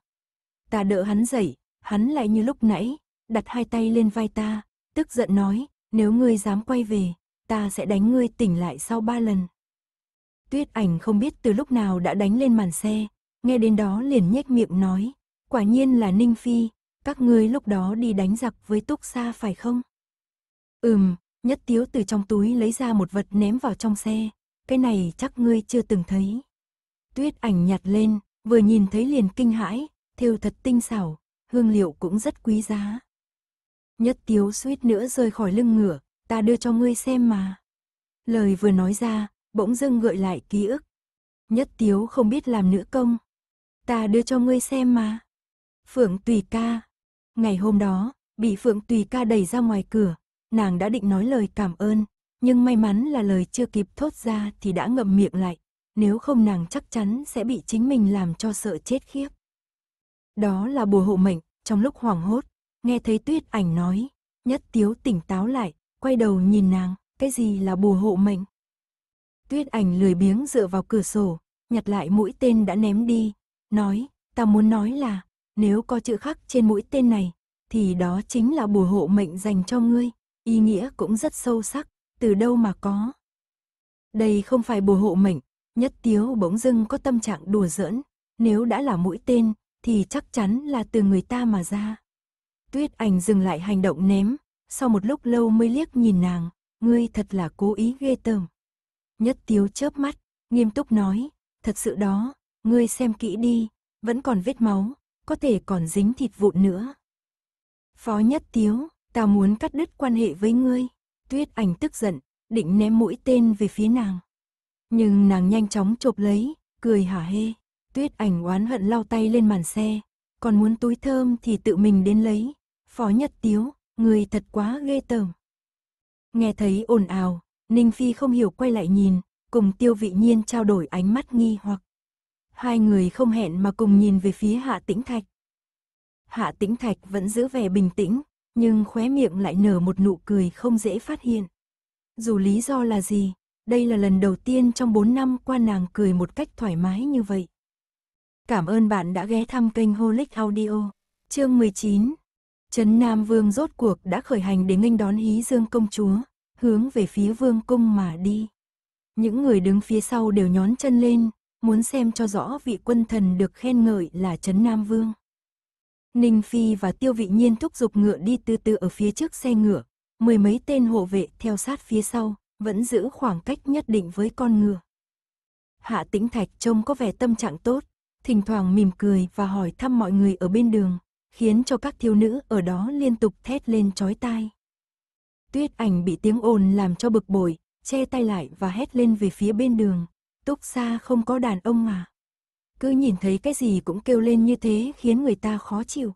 Ta đỡ hắn dậy, hắn lại như lúc nãy, đặt hai tay lên vai ta, tức giận nói, nếu ngươi dám quay về, ta sẽ đánh ngươi tỉnh lại sau ba lần. Tuyết ảnh không biết từ lúc nào đã đánh lên màn xe, nghe đến đó liền nhếch miệng nói, Quả nhiên là Ninh Phi, các ngươi lúc đó đi đánh giặc với Túc Sa phải không? Ừm, nhất tiếu từ trong túi lấy ra một vật ném vào trong xe, cái này chắc ngươi chưa từng thấy. Tuyết ảnh nhặt lên, vừa nhìn thấy liền kinh hãi, thêu thật tinh xảo, hương liệu cũng rất quý giá. Nhất tiếu suýt nữa rơi khỏi lưng ngựa, ta đưa cho ngươi xem mà. Lời vừa nói ra, bỗng dưng gợi lại ký ức. Nhất tiếu không biết làm nữ công. Ta đưa cho ngươi xem mà. Phượng Tùy Ca. Ngày hôm đó, bị Phượng Tùy Ca đẩy ra ngoài cửa, nàng đã định nói lời cảm ơn, nhưng may mắn là lời chưa kịp thốt ra thì đã ngậm miệng lại, nếu không nàng chắc chắn sẽ bị chính mình làm cho sợ chết khiếp. Đó là bùa hộ mệnh, trong lúc hoảng hốt, nghe thấy tuyết ảnh nói, nhất tiếu tỉnh táo lại, quay đầu nhìn nàng, cái gì là bùa hộ mệnh? Tuyết ảnh lười biếng dựa vào cửa sổ, nhặt lại mũi tên đã ném đi, nói, ta muốn nói là, nếu có chữ khắc trên mũi tên này, thì đó chính là bùa hộ mệnh dành cho ngươi. Ý nghĩa cũng rất sâu sắc, từ đâu mà có. Đây không phải bùa hộ mệnh, nhất tiếu bỗng dưng có tâm trạng đùa giỡn. Nếu đã là mũi tên, thì chắc chắn là từ người ta mà ra. Tuyết ảnh dừng lại hành động ném, sau một lúc lâu mới liếc nhìn nàng, ngươi thật là cố ý ghê tởm. Nhất tiếu chớp mắt, nghiêm túc nói, thật sự đó, ngươi xem kỹ đi, vẫn còn vết máu, có thể còn dính thịt vụn nữa. Phó Nhất Tiếu, tao muốn cắt đứt quan hệ với ngươi. Tuyết ảnh tức giận, định ném mũi tên về phía nàng. Nhưng nàng nhanh chóng chộp lấy, cười hả hê. Tuyết ảnh oán hận lau tay lên màn xe. Còn muốn túi thơm thì tự mình đến lấy. Phó Nhất Tiếu, người thật quá ghê tởm. Nghe thấy ồn ào, Ninh Phi không hiểu quay lại nhìn, cùng tiêu vị nhiên trao đổi ánh mắt nghi hoặc. Hai người không hẹn mà cùng nhìn về phía Hạ Tĩnh Thạch. Hạ Tĩnh Thạch vẫn giữ vẻ bình tĩnh, nhưng khóe miệng lại nở một nụ cười không dễ phát hiện. Dù lý do là gì, đây là lần đầu tiên trong 4 năm qua nàng cười một cách thoải mái như vậy. Cảm ơn bạn đã ghé thăm kênh Holic Audio. Chương 19 Trấn Nam Vương rốt cuộc đã khởi hành để nghênh đón Hí Dương Công Chúa, hướng về phía Vương Cung mà đi. Những người đứng phía sau đều nhón chân lên, muốn xem cho rõ vị quân thần được khen ngợi là Trấn Nam Vương. Ninh Phi và Tiêu Vị Nhiên thúc giục ngựa đi từ từ ở phía trước xe ngựa, mười mấy tên hộ vệ theo sát phía sau, vẫn giữ khoảng cách nhất định với con ngựa. Hạ Tĩnh Thạch trông có vẻ tâm trạng tốt, thỉnh thoảng mỉm cười và hỏi thăm mọi người ở bên đường, khiến cho các thiếu nữ ở đó liên tục thét lên chói tai. Tuyết ảnh bị tiếng ồn làm cho bực bội, che tay lại và hét lên về phía bên đường, Túc xa không có đàn ông à? Cứ nhìn thấy cái gì cũng kêu lên như thế khiến người ta khó chịu.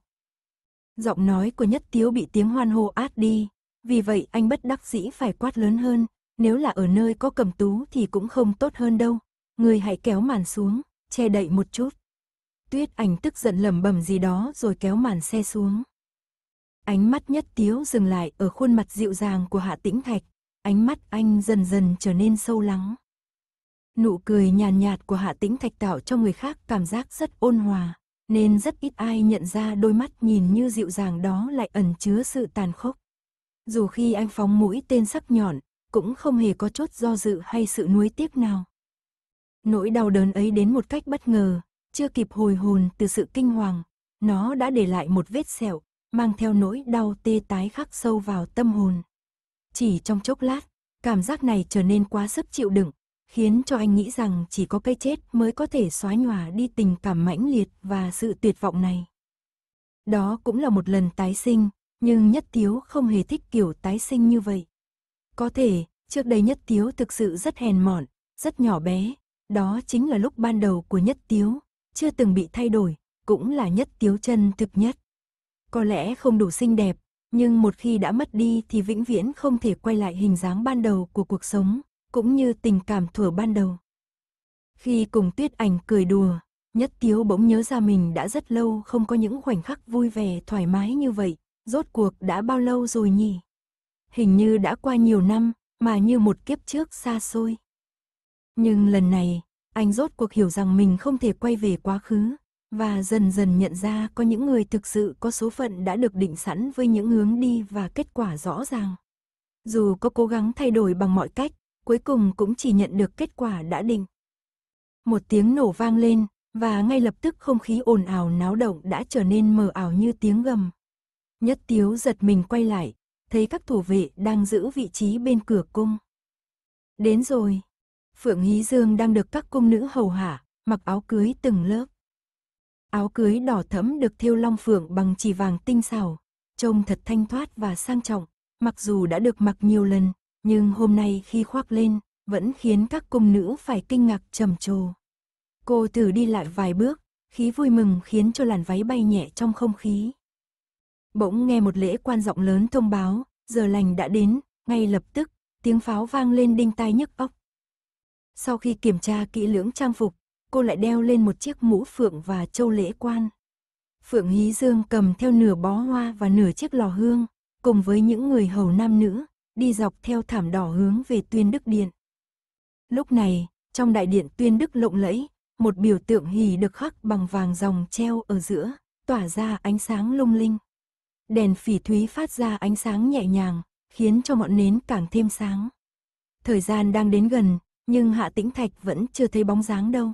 Giọng nói của Nhất Tiếu bị tiếng hoan hô át đi, vì vậy anh bất đắc dĩ phải quát lớn hơn, nếu là ở nơi có cầm tú thì cũng không tốt hơn đâu. Người hãy kéo màn xuống, che đậy một chút. Tuyết ảnh tức giận lầm bầm gì đó rồi kéo màn xe xuống. Ánh mắt nhất tiếu dừng lại ở khuôn mặt dịu dàng của Hạ Tĩnh Thạch, ánh mắt anh dần dần trở nên sâu lắng. Nụ cười nhàn nhạt, nhạt của Hạ Tĩnh Thạch tạo cho người khác cảm giác rất ôn hòa, nên rất ít ai nhận ra đôi mắt nhìn như dịu dàng đó lại ẩn chứa sự tàn khốc. Dù khi anh phóng mũi tên sắc nhọn, cũng không hề có chốt do dự hay sự nuối tiếc nào. Nỗi đau đớn ấy đến một cách bất ngờ, chưa kịp hồi hồn từ sự kinh hoàng, nó đã để lại một vết sẹo, mang theo nỗi đau tê tái khắc sâu vào tâm hồn. Chỉ trong chốc lát, cảm giác này trở nên quá sức chịu đựng, khiến cho anh nghĩ rằng chỉ có cái chết mới có thể xóa nhòa đi tình cảm mãnh liệt và sự tuyệt vọng này. Đó cũng là một lần tái sinh, nhưng Nhất Tiếu không hề thích kiểu tái sinh như vậy. Có thể, trước đây Nhất Tiếu thực sự rất hèn mọn, rất nhỏ bé, đó chính là lúc ban đầu của Nhất Tiếu, chưa từng bị thay đổi, cũng là Nhất Tiếu chân thực nhất. Có lẽ không đủ xinh đẹp, nhưng một khi đã mất đi thì vĩnh viễn không thể quay lại hình dáng ban đầu của cuộc sống, cũng như tình cảm thuở ban đầu. Khi cùng tuyết ảnh cười đùa, nhất tiếu bỗng nhớ ra mình đã rất lâu không có những khoảnh khắc vui vẻ thoải mái như vậy, rốt cuộc đã bao lâu rồi nhỉ? Hình như đã qua nhiều năm, mà như một kiếp trước xa xôi. Nhưng lần này, anh rốt cuộc hiểu rằng mình không thể quay về quá khứ, và dần dần nhận ra có những người thực sự có số phận đã được định sẵn với những hướng đi và kết quả rõ ràng. Dù có cố gắng thay đổi bằng mọi cách, cuối cùng cũng chỉ nhận được kết quả đã định. Một tiếng nổ vang lên, và ngay lập tức không khí ồn ào náo động đã trở nên mờ ảo như tiếng gầm. Nhất tiếu giật mình quay lại, thấy các thủ vệ đang giữ vị trí bên cửa cung. Đến rồi, Phượng Hí Dương đang được các cung nữ hầu hạ, mặc áo cưới từng lớp. Áo cưới đỏ thẫm được thêu long phượng bằng chỉ vàng tinh xảo, trông thật thanh thoát và sang trọng, mặc dù đã được mặc nhiều lần, nhưng hôm nay khi khoác lên, vẫn khiến các cung nữ phải kinh ngạc trầm trồ. Cô tử đi lại vài bước, khí vui mừng khiến cho làn váy bay nhẹ trong không khí. Bỗng nghe một lễ quan giọng lớn thông báo, giờ lành đã đến, ngay lập tức, tiếng pháo vang lên đinh tai nhức óc. Sau khi kiểm tra kỹ lưỡng trang phục, cô lại đeo lên một chiếc mũ phượng và châu lễ quan. Phượng Hí Dương cầm theo nửa bó hoa và nửa chiếc lò hương, cùng với những người hầu nam nữ, đi dọc theo thảm đỏ hướng về tuyên đức điện. Lúc này, trong đại điện tuyên đức lộng lẫy, một biểu tượng hì được khắc bằng vàng dòng treo ở giữa, tỏa ra ánh sáng lung linh. Đèn phỉ thúy phát ra ánh sáng nhẹ nhàng, khiến cho ngọn nến càng thêm sáng. Thời gian đang đến gần, nhưng Hạ Tĩnh Thạch vẫn chưa thấy bóng dáng đâu.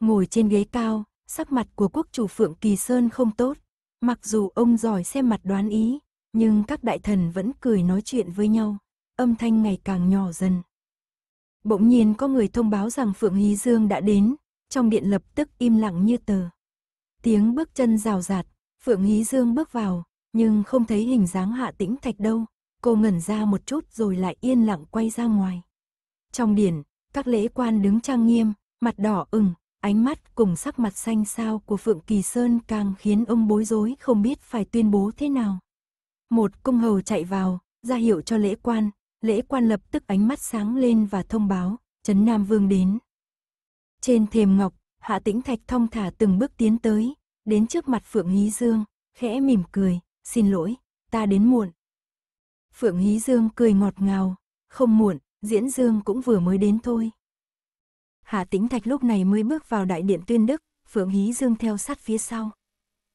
Ngồi trên ghế cao, sắc mặt của quốc chủ Phượng Kỳ Sơn không tốt, mặc dù ông giỏi xem mặt đoán ý, nhưng các đại thần vẫn cười nói chuyện với nhau, âm thanh ngày càng nhỏ dần. Bỗng nhiên có người thông báo rằng Phượng Hí Dương đã đến, trong điện lập tức im lặng như tờ. Tiếng bước chân rào rạt, Phượng Hí Dương bước vào, nhưng không thấy hình dáng hạ tĩnh thạch đâu, cô ngẩn ra một chút rồi lại yên lặng quay ra ngoài. Trong điện các lễ quan đứng trang nghiêm, mặt đỏ ửng, ánh mắt cùng sắc mặt xanh xao của Phượng Kỳ Sơn càng khiến ông bối rối không biết phải tuyên bố thế nào. Một công hầu chạy vào, ra hiệu cho lễ quan, lễ quan lập tức ánh mắt sáng lên và thông báo, Trấn Nam Vương đến. Trên thềm ngọc, Hạ Tĩnh Thạch thông thả từng bước tiến tới, đến trước mặt Phượng Hí Dương, khẽ mỉm cười, xin lỗi, ta đến muộn. Phượng Hí Dương cười ngọt ngào, không muộn, Diễn Dương cũng vừa mới đến thôi. Hạ Tĩnh Thạch lúc này mới bước vào đại điện tuyên đức, Phượng Hí Dương theo sát phía sau.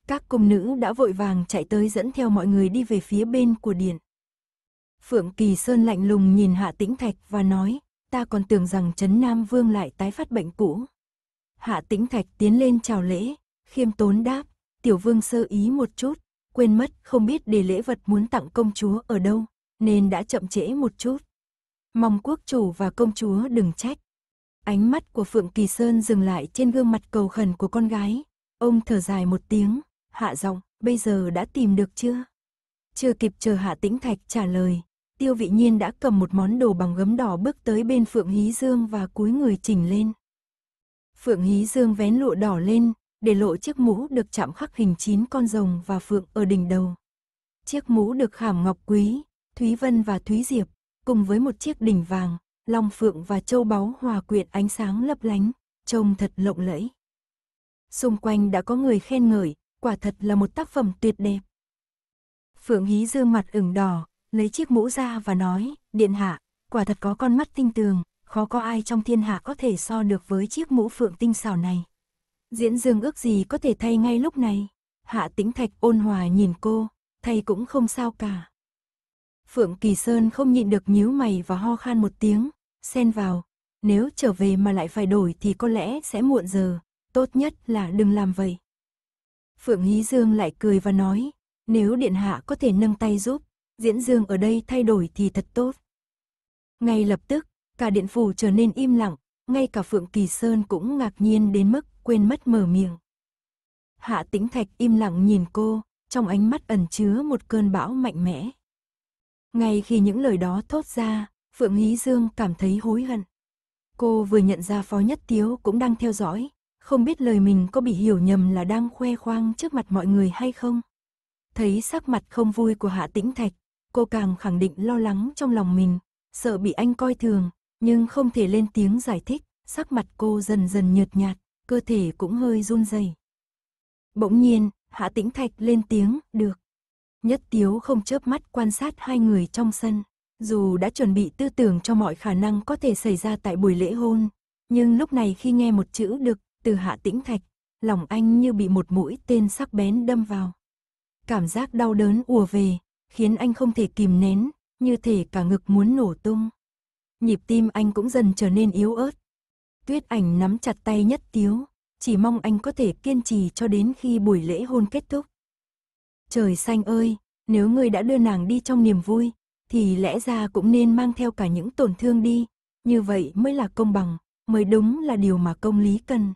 Các cung nữ đã vội vàng chạy tới dẫn theo mọi người đi về phía bên của điện. Phượng Kỳ Sơn lạnh lùng nhìn Hạ Tĩnh Thạch và nói, ta còn tưởng rằng Trấn Nam Vương lại tái phát bệnh cũ. Hạ Tĩnh Thạch tiến lên chào lễ, khiêm tốn đáp, tiểu vương sơ ý một chút, quên mất không biết để lễ vật muốn tặng công chúa ở đâu, nên đã chậm trễ một chút. Mong quốc chủ và công chúa đừng trách. Ánh mắt của Phượng Kỳ Sơn dừng lại trên gương mặt cầu khẩn của con gái, ông thở dài một tiếng, hạ giọng, bây giờ đã tìm được chưa? Chưa kịp chờ Hạ Tĩnh Thạch trả lời, Tiêu Vị Nhiên đã cầm một món đồ bằng gấm đỏ bước tới bên Phượng Hí Dương và cúi người chỉnh lên. Phượng Hí Dương vén lụa đỏ lên, để lộ chiếc mũ được chạm khắc hình chín con rồng và phượng ở đỉnh đầu. Chiếc mũ được khảm ngọc quý, Thúy Vân và Thúy Diệp, cùng với một chiếc đỉnh vàng, long phượng và châu báu hòa quyện ánh sáng lấp lánh, trông thật lộng lẫy. Xung quanh đã có người khen ngợi, quả thật là một tác phẩm tuyệt đẹp. Phượng Hí dơ mặt ửng đỏ, lấy chiếc mũ ra và nói, điện hạ, quả thật có con mắt tinh tường, khó có ai trong thiên hạ có thể so được với chiếc mũ phượng tinh xảo này. Diễn dương ước gì có thể thay ngay lúc này. Hạ tĩnh thạch ôn hòa nhìn cô, thay cũng không sao cả. Phượng Kỳ Sơn không nhịn được nhíu mày và ho khan một tiếng, xen vào. Nếu trở về mà lại phải đổi thì có lẽ sẽ muộn giờ, tốt nhất là đừng làm vậy. Phượng Hí Dương lại cười và nói, nếu Điện Hạ có thể nâng tay giúp, Diễn Dương ở đây thay đổi thì thật tốt. Ngay lập tức, cả điện phủ trở nên im lặng, ngay cả Phượng Kỳ Sơn cũng ngạc nhiên đến mức quên mất mở miệng. Hạ Tĩnh Thạch im lặng nhìn cô, trong ánh mắt ẩn chứa một cơn bão mạnh mẽ. Ngay khi những lời đó thốt ra, Phượng Hí Dương cảm thấy hối hận. Cô vừa nhận ra Phó Nhất Tiếu cũng đang theo dõi, không biết lời mình có bị hiểu nhầm là đang khoe khoang trước mặt mọi người hay không. Thấy sắc mặt không vui của Hạ Tĩnh Thạch, cô càng khẳng định lo lắng trong lòng mình, sợ bị anh coi thường, nhưng không thể lên tiếng giải thích, sắc mặt cô dần dần nhợt nhạt, cơ thể cũng hơi run rẩy. Bỗng nhiên, Hạ Tĩnh Thạch lên tiếng, "Được." Nhất Tiếu không chớp mắt quan sát hai người trong sân, dù đã chuẩn bị tư tưởng cho mọi khả năng có thể xảy ra tại buổi lễ hôn, nhưng lúc này khi nghe một chữ được từ hạ tĩnh thạch, lòng anh như bị một mũi tên sắc bén đâm vào. Cảm giác đau đớn ùa về, khiến anh không thể kìm nén, như thể cả ngực muốn nổ tung. Nhịp tim anh cũng dần trở nên yếu ớt. Tuyết ảnh nắm chặt tay nhất tiếu, chỉ mong anh có thể kiên trì cho đến khi buổi lễ hôn kết thúc. Trời xanh ơi, nếu ngươi đã đưa nàng đi trong niềm vui, thì lẽ ra cũng nên mang theo cả những tổn thương đi, như vậy mới là công bằng, mới đúng là điều mà công lý cần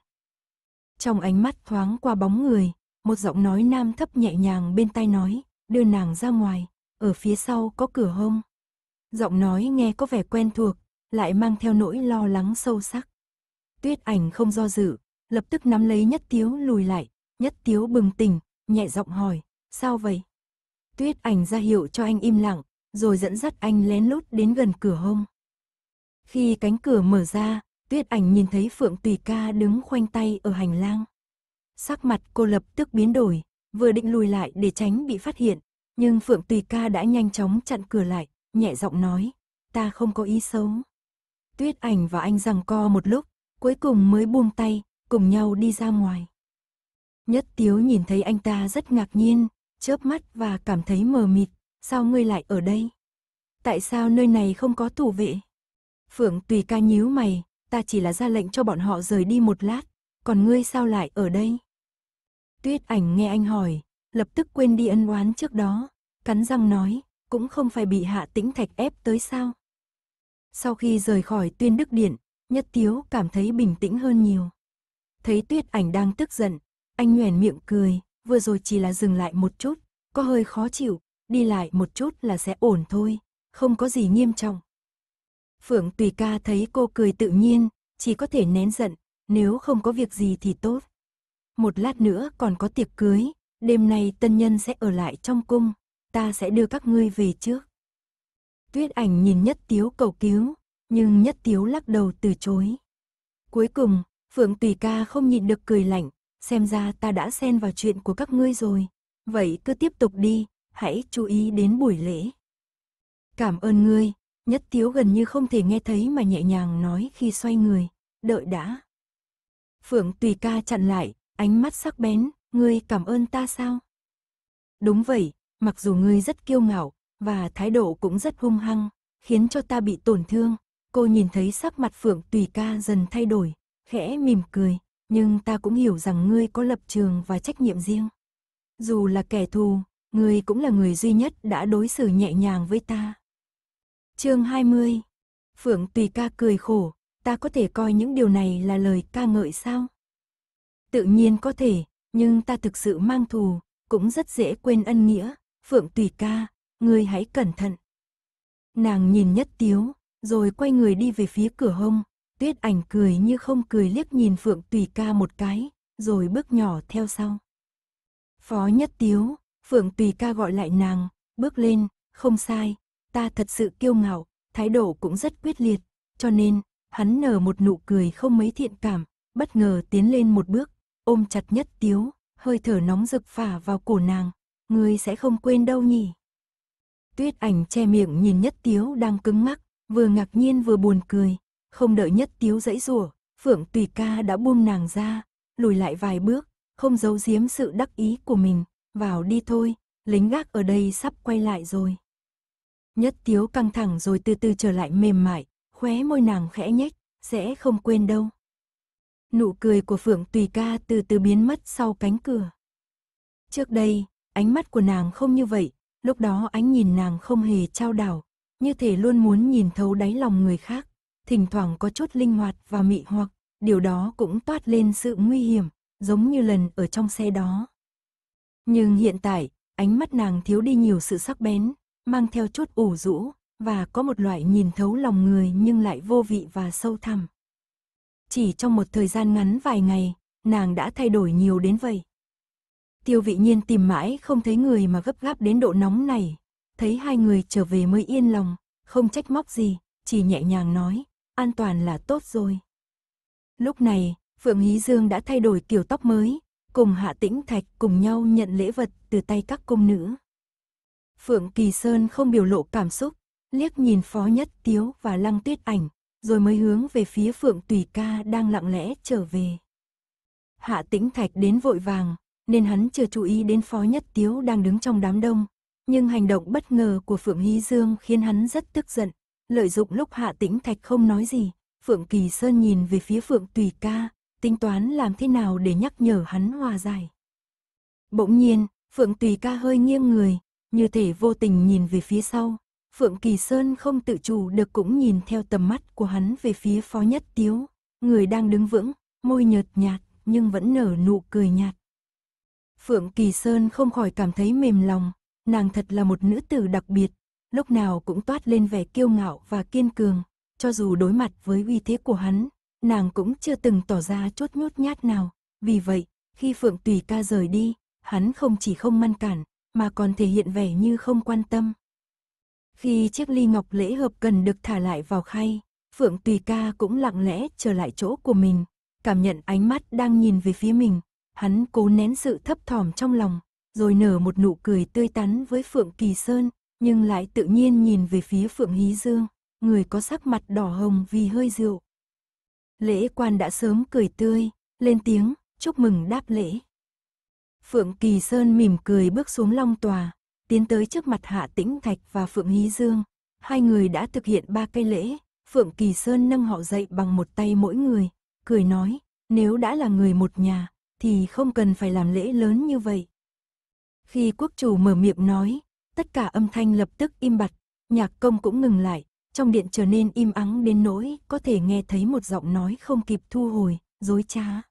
trong ánh mắt thoáng qua bóng người, một giọng nói nam thấp nhẹ nhàng bên tai nói, đưa nàng ra ngoài, ở phía sau có cửa hông. Giọng nói nghe có vẻ quen thuộc, lại mang theo nỗi lo lắng sâu sắc. Tuyết ảnh không do dự, lập tức nắm lấy nhất tiếu lùi lại, nhất tiếu bừng tỉnh, nhẹ giọng hỏi, sao vậy? Tuyết ảnh ra hiệu cho anh im lặng, rồi dẫn dắt anh lén lút đến gần cửa hông. Khi cánh cửa mở ra, Tuyết ảnh nhìn thấy Phượng Tùy ca đứng khoanh tay ở hành lang. Sắc mặt cô lập tức biến đổi, vừa định lùi lại để tránh bị phát hiện, nhưng Phượng Tùy ca đã nhanh chóng chặn cửa lại, nhẹ giọng nói, ta không có ý xấu. Tuyết ảnh và anh rằng co một lúc, cuối cùng mới buông tay, cùng nhau đi ra ngoài. Nhất Tiếu nhìn thấy anh ta rất ngạc nhiên, chớp mắt và cảm thấy mờ mịt, sao ngươi lại ở đây? Tại sao nơi này không có thủ vệ? Phượng Tùy ca nhíu mày, ta chỉ là ra lệnh cho bọn họ rời đi một lát, còn ngươi sao lại ở đây? Tuyết ảnh nghe anh hỏi, lập tức quên đi ân oán trước đó, cắn răng nói, cũng không phải bị hạ tĩnh thạch ép tới sao. Sau khi rời khỏi tuyên đức điện, nhất tiếu cảm thấy bình tĩnh hơn nhiều. Thấy tuyết ảnh đang tức giận, anh nhoèn miệng cười, vừa rồi chỉ là dừng lại một chút, có hơi khó chịu, đi lại một chút là sẽ ổn thôi, không có gì nghiêm trọng. Phượng Tùy ca thấy cô cười tự nhiên, chỉ có thể nén giận, nếu không có việc gì thì tốt. Một lát nữa còn có tiệc cưới, đêm nay tân nhân sẽ ở lại trong cung, ta sẽ đưa các ngươi về trước. Tuyết ảnh nhìn Nhất Tiếu cầu cứu, nhưng Nhất Tiếu lắc đầu từ chối. Cuối cùng, Phượng Tùy ca không nhịn được cười lạnh, xem ra ta đã xen vào chuyện của các ngươi rồi. Vậy cứ tiếp tục đi, hãy chú ý đến buổi lễ. Cảm ơn ngươi, Nhất tiếu gần như không thể nghe thấy mà nhẹ nhàng nói khi xoay người, đợi đã. Phượng tùy ca chặn lại, ánh mắt sắc bén, ngươi cảm ơn ta sao? Đúng vậy, mặc dù ngươi rất kiêu ngạo, và thái độ cũng rất hung hăng, khiến cho ta bị tổn thương. Cô nhìn thấy sắc mặt Phượng Tùy Ca dần thay đổi, khẽ mỉm cười, nhưng ta cũng hiểu rằng ngươi có lập trường và trách nhiệm riêng. Dù là kẻ thù, ngươi cũng là người duy nhất đã đối xử nhẹ nhàng với ta chương 20. Phượng Tùy ca cười khổ, ta có thể coi những điều này là lời ca ngợi sao? Tự nhiên có thể, nhưng ta thực sự mang thù, cũng rất dễ quên ân nghĩa, Phượng Tùy ca, ngươi hãy cẩn thận. Nàng nhìn nhất tiếu, rồi quay người đi về phía cửa hông, tuyết ảnh cười như không cười liếc nhìn Phượng Tùy ca một cái, rồi bước nhỏ theo sau. Phó nhất tiếu, Phượng Tùy ca gọi lại nàng, bước lên, không sai, ta thật sự kiêu ngạo, thái độ cũng rất quyết liệt, cho nên, hắn nở một nụ cười không mấy thiện cảm, bất ngờ tiến lên một bước, ôm chặt nhất tiếu, hơi thở nóng rực phả vào cổ nàng, ngươi sẽ không quên đâu nhỉ. Tuyết ảnh che miệng nhìn nhất tiếu đang cứng ngắc, vừa ngạc nhiên vừa buồn cười, không đợi nhất tiếu dãy rủa phượng tùy ca đã buông nàng ra, lùi lại vài bước, không giấu giếm sự đắc ý của mình, vào đi thôi, lính gác ở đây sắp quay lại rồi. Nhất tiếu căng thẳng rồi từ từ trở lại mềm mại, khóe môi nàng khẽ nhếch, sẽ không quên đâu. Nụ cười của Phượng Tùy Ca từ từ biến mất sau cánh cửa. Trước đây, ánh mắt của nàng không như vậy, lúc đó ánh nhìn nàng không hề trao đảo, như thể luôn muốn nhìn thấu đáy lòng người khác, thỉnh thoảng có chút linh hoạt và mị hoặc, điều đó cũng toát lên sự nguy hiểm, giống như lần ở trong xe đó. Nhưng hiện tại, ánh mắt nàng thiếu đi nhiều sự sắc bén, mang theo chút ủ rũ, và có một loại nhìn thấu lòng người nhưng lại vô vị và sâu thẳm. Chỉ trong một thời gian ngắn vài ngày, nàng đã thay đổi nhiều đến vậy. Tiêu vị nhiên tìm mãi không thấy người mà gấp gáp đến độ nóng này, thấy hai người trở về mới yên lòng, không trách móc gì, chỉ nhẹ nhàng nói, an toàn là tốt rồi. Lúc này, Phượng Hí Dương đã thay đổi kiểu tóc mới, cùng Hạ Tĩnh Thạch cùng nhau nhận lễ vật từ tay các công nữ. Phượng Kỳ Sơn không biểu lộ cảm xúc, liếc nhìn Phó Nhất Tiếu và Lăng Tuyết Ảnh, rồi mới hướng về phía Phượng Tùy Ca đang lặng lẽ trở về. Hạ Tĩnh Thạch đến vội vàng, nên hắn chưa chú ý đến Phó Nhất Tiếu đang đứng trong đám đông, nhưng hành động bất ngờ của Phượng Hy Dương khiến hắn rất tức giận, lợi dụng lúc Hạ Tĩnh Thạch không nói gì, Phượng Kỳ Sơn nhìn về phía Phượng Tùy Ca, tính toán làm thế nào để nhắc nhở hắn hòa giải. Bỗng nhiên, Phượng Tùy Ca hơi nghiêng người, như thể vô tình nhìn về phía sau. Phượng Kỳ Sơn không tự chủ được cũng nhìn theo tầm mắt của hắn về phía phó nhất tiếu, người đang đứng vững, môi nhợt nhạt nhưng vẫn nở nụ cười nhạt. Phượng Kỳ Sơn không khỏi cảm thấy mềm lòng, nàng thật là một nữ tử đặc biệt, lúc nào cũng toát lên vẻ kiêu ngạo và kiên cường, cho dù đối mặt với uy thế của hắn, nàng cũng chưa từng tỏ ra chốt nhút nhát nào. Vì vậy, khi Phượng Tùy ca rời đi, hắn không chỉ không ngăn cản, mà còn thể hiện vẻ như không quan tâm. Khi chiếc ly ngọc lễ hợp cần được thả lại vào khay, Phượng Tùy Ca cũng lặng lẽ trở lại chỗ của mình, cảm nhận ánh mắt đang nhìn về phía mình, hắn cố nén sự thấp thỏm trong lòng, rồi nở một nụ cười tươi tắn với Phượng Kỳ Sơn, nhưng lại tự nhiên nhìn về phía Phượng Hí Dương, người có sắc mặt đỏ hồng vì hơi rượu. Lễ quan đã sớm cười tươi, lên tiếng, chúc mừng đáp lễ. Phượng Kỳ Sơn mỉm cười bước xuống long tòa, tiến tới trước mặt Hạ Tĩnh Thạch và Phượng Hí Dương. Hai người đã thực hiện ba cây lễ, Phượng Kỳ Sơn nâng họ dậy bằng một tay mỗi người, cười nói, nếu đã là người một nhà, thì không cần phải làm lễ lớn như vậy. Khi quốc chủ mở miệng nói, tất cả âm thanh lập tức im bặt, nhạc công cũng ngừng lại, trong điện trở nên im ắng đến nỗi có thể nghe thấy một giọng nói không kịp thu hồi, dối trá.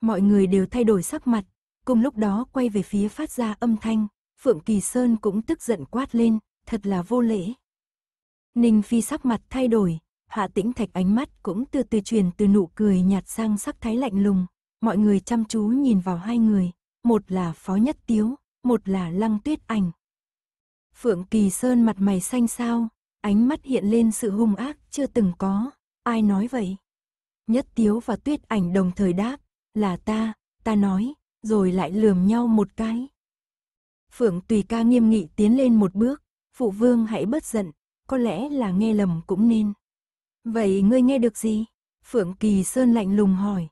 Mọi người đều thay đổi sắc mặt, Cùng lúc đó quay về phía phát ra âm thanh, Phượng Kỳ Sơn cũng tức giận quát lên, thật là vô lễ. Ninh Phi sắc mặt thay đổi, Hạ Tĩnh Thạch ánh mắt cũng từ từ truyền từ nụ cười nhạt sang sắc thái lạnh lùng. Mọi người chăm chú nhìn vào hai người, một là Phó Nhất Tiếu, một là Lăng Tuyết Ảnh. Phượng Kỳ Sơn mặt mày xanh xao, ánh mắt hiện lên sự hung ác chưa từng có, ai nói vậy? Nhất Tiếu và Tuyết Ảnh đồng thời đáp, là ta, ta nói, rồi lại lườm nhau một cái. Phượng Tùy ca nghiêm nghị tiến lên một bước, phụ vương hãy bất giận, có lẽ là nghe lầm cũng nên. Vậy ngươi nghe được gì? Phượng Kỳ Sơn lạnh lùng hỏi.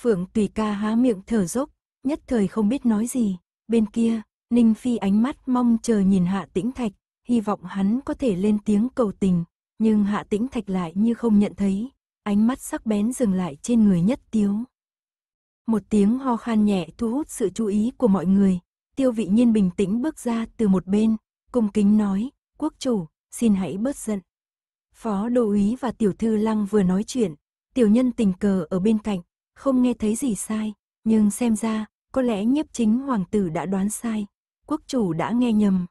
Phượng Tùy ca há miệng thở dốc, nhất thời không biết nói gì. Bên kia, Ninh Phi ánh mắt mong chờ nhìn Hạ Tĩnh Thạch, hy vọng hắn có thể lên tiếng cầu tình, nhưng Hạ Tĩnh Thạch lại như không nhận thấy, ánh mắt sắc bén dừng lại trên người nhất tiếu. Một tiếng ho khan nhẹ thu hút sự chú ý của mọi người. Tiêu vị nhiên bình tĩnh bước ra từ một bên, cung kính nói, quốc chủ, xin hãy bớt giận. Phó đô úy và tiểu thư lăng vừa nói chuyện, tiểu nhân tình cờ ở bên cạnh, không nghe thấy gì sai, nhưng xem ra, có lẽ nhiếp chính hoàng tử đã đoán sai, quốc chủ đã nghe nhầm.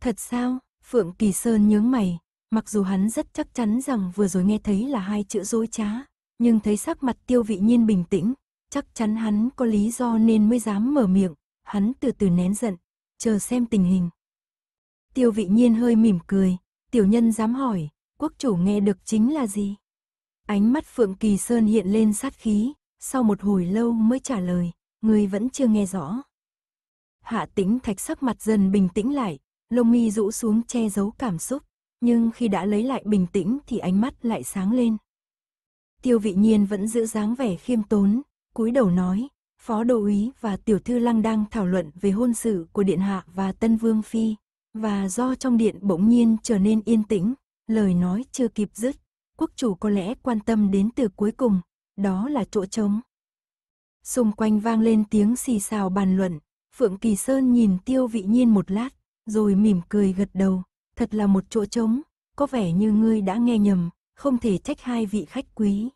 Thật sao, Phượng Kỳ Sơn nhướng mày, mặc dù hắn rất chắc chắn rằng vừa rồi nghe thấy là hai chữ dối trá, nhưng thấy sắc mặt tiêu vị nhiên bình tĩnh, Chắc chắn hắn có lý do nên mới dám mở miệng, hắn từ từ nén giận, chờ xem tình hình. Tiêu vị nhiên hơi mỉm cười, tiểu nhân dám hỏi, quốc chủ nghe được chính là gì? Ánh mắt Phượng Kỳ Sơn hiện lên sát khí, sau một hồi lâu mới trả lời, người vẫn chưa nghe rõ. Hạ tĩnh thạch sắc mặt dần bình tĩnh lại, lông mi rũ xuống che giấu cảm xúc, nhưng khi đã lấy lại bình tĩnh thì ánh mắt lại sáng lên. Tiêu vị nhiên vẫn giữ dáng vẻ khiêm tốn, cúi đầu nói, phó đô úy và tiểu thư lăng đang thảo luận về hôn sự của điện hạ và tân vương phi, và do trong điện bỗng nhiên trở nên yên tĩnh, lời nói chưa kịp dứt, quốc chủ có lẽ quan tâm đến từ cuối cùng, đó là chỗ trống. Xung quanh vang lên tiếng xì xào bàn luận, Phượng Kỳ Sơn nhìn tiêu vị nhiên một lát, rồi mỉm cười gật đầu, thật là một chỗ trống, có vẻ như ngươi đã nghe nhầm, không thể trách hai vị khách quý.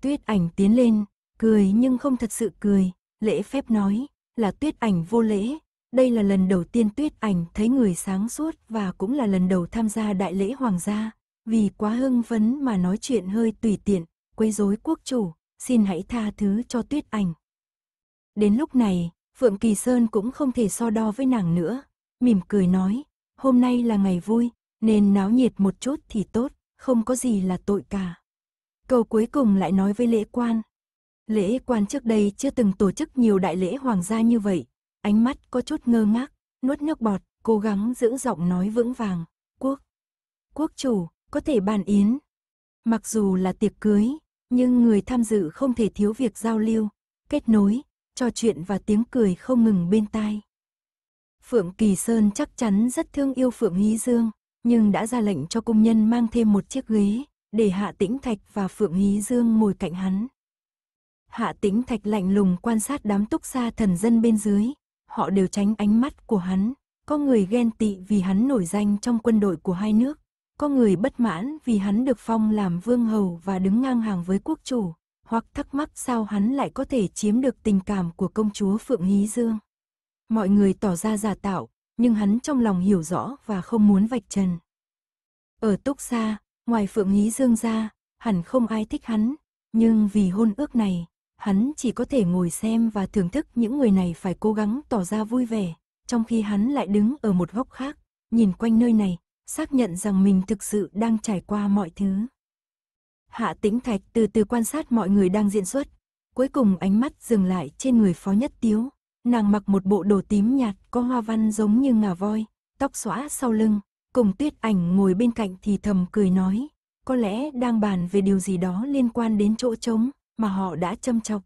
Tuyết ảnh tiến lên, Cười nhưng không thật sự cười, lễ phép nói, là tuyết ảnh vô lễ. Đây là lần đầu tiên tuyết ảnh thấy người sáng suốt và cũng là lần đầu tham gia đại lễ hoàng gia. Vì quá hưng phấn mà nói chuyện hơi tùy tiện, quấy rối quốc chủ, xin hãy tha thứ cho tuyết ảnh. Đến lúc này, Phượng Kỳ Sơn cũng không thể so đo với nàng nữa, mỉm cười nói, hôm nay là ngày vui, nên náo nhiệt một chút thì tốt, không có gì là tội cả. Câu cuối cùng lại nói với lễ quan, Lễ quan trước đây chưa từng tổ chức nhiều đại lễ hoàng gia như vậy. Ánh mắt có chút ngơ ngác, nuốt nước bọt, cố gắng giữ giọng nói vững vàng. Quốc, quốc chủ, có thể bàn yến. Mặc dù là tiệc cưới, nhưng người tham dự không thể thiếu việc giao lưu, kết nối, trò chuyện và tiếng cười không ngừng bên tai. Phượng Kỳ Sơn chắc chắn rất thương yêu Phượng Hí Dương, nhưng đã ra lệnh cho công nhân mang thêm một chiếc ghế, để Hạ Tĩnh Thạch và Phượng Hí Dương ngồi cạnh hắn. Hạ tính thạch lạnh lùng quan sát đám túc xa thần dân bên dưới. Họ đều tránh ánh mắt của hắn. Có người ghen tị vì hắn nổi danh trong quân đội của hai nước. Có người bất mãn vì hắn được phong làm vương hầu và đứng ngang hàng với quốc chủ. Hoặc thắc mắc sao hắn lại có thể chiếm được tình cảm của công chúa Phượng Hí Dương. Mọi người tỏ ra giả tạo, nhưng hắn trong lòng hiểu rõ và không muốn vạch trần. Ở Túc xa ngoài Phượng Hí Dương ra, hẳn không ai thích hắn, nhưng vì hôn ước này, hắn chỉ có thể ngồi xem và thưởng thức những người này phải cố gắng tỏ ra vui vẻ, trong khi hắn lại đứng ở một góc khác, nhìn quanh nơi này, xác nhận rằng mình thực sự đang trải qua mọi thứ. Hạ Tĩnh Thạch từ từ quan sát mọi người đang diễn xuất, cuối cùng ánh mắt dừng lại trên người Phó Nhất Tiếu, nàng mặc một bộ đồ tím nhạt có hoa văn giống như ngà voi, tóc xõa sau lưng, cùng Tuyết Ảnh ngồi bên cạnh thì thầm cười nói, có lẽ đang bàn về điều gì đó liên quan đến chỗ trống mà họ đã châm chọc.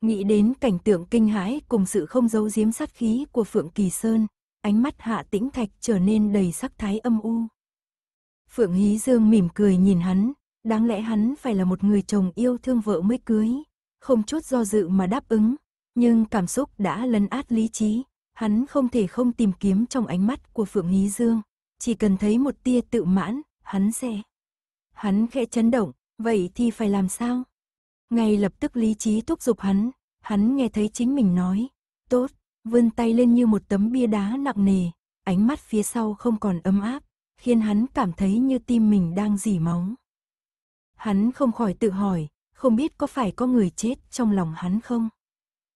Nghĩ đến cảnh tượng kinh hãi cùng sự không giấu giếm sát khí của Phượng Kỳ Sơn, ánh mắt Hạ Tĩnh Thạch trở nên đầy sắc thái âm u. Phượng Hí Dương mỉm cười nhìn hắn, đáng lẽ hắn phải là một người chồng yêu thương vợ mới cưới, không chút do dự mà đáp ứng, nhưng cảm xúc đã lấn át lý trí, hắn không thể không tìm kiếm trong ánh mắt của Phượng Hí Dương, chỉ cần thấy một tia tự mãn, hắn sẽ. Hắn khẽ chấn động, vậy thì phải làm sao? ngay lập tức lý trí thúc giục hắn, hắn nghe thấy chính mình nói, tốt, vươn tay lên như một tấm bia đá nặng nề, ánh mắt phía sau không còn ấm áp, khiến hắn cảm thấy như tim mình đang dỉ máu. Hắn không khỏi tự hỏi, không biết có phải có người chết trong lòng hắn không?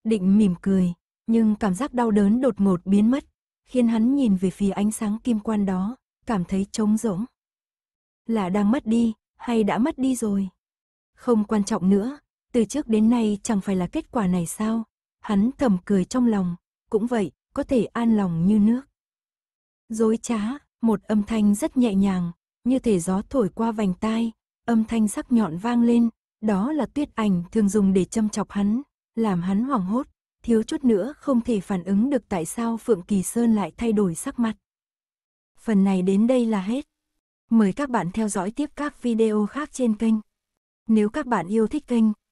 Định mỉm cười, nhưng cảm giác đau đớn đột ngột biến mất, khiến hắn nhìn về phía ánh sáng kim quan đó, cảm thấy trống rỗng. Là đang mất đi, hay đã mất đi rồi? Không quan trọng nữa, từ trước đến nay chẳng phải là kết quả này sao? Hắn thầm cười trong lòng, cũng vậy, có thể an lòng như nước. Dối trá, một âm thanh rất nhẹ nhàng, như thể gió thổi qua vành tai, âm thanh sắc nhọn vang lên, đó là tuyết ảnh thường dùng để châm chọc hắn, làm hắn hoảng hốt, thiếu chút nữa không thể phản ứng được tại sao Phượng Kỳ Sơn lại thay đổi sắc mặt. Phần này đến đây là hết. Mời các bạn theo dõi tiếp các video khác trên kênh. Nếu các bạn yêu thích kênh,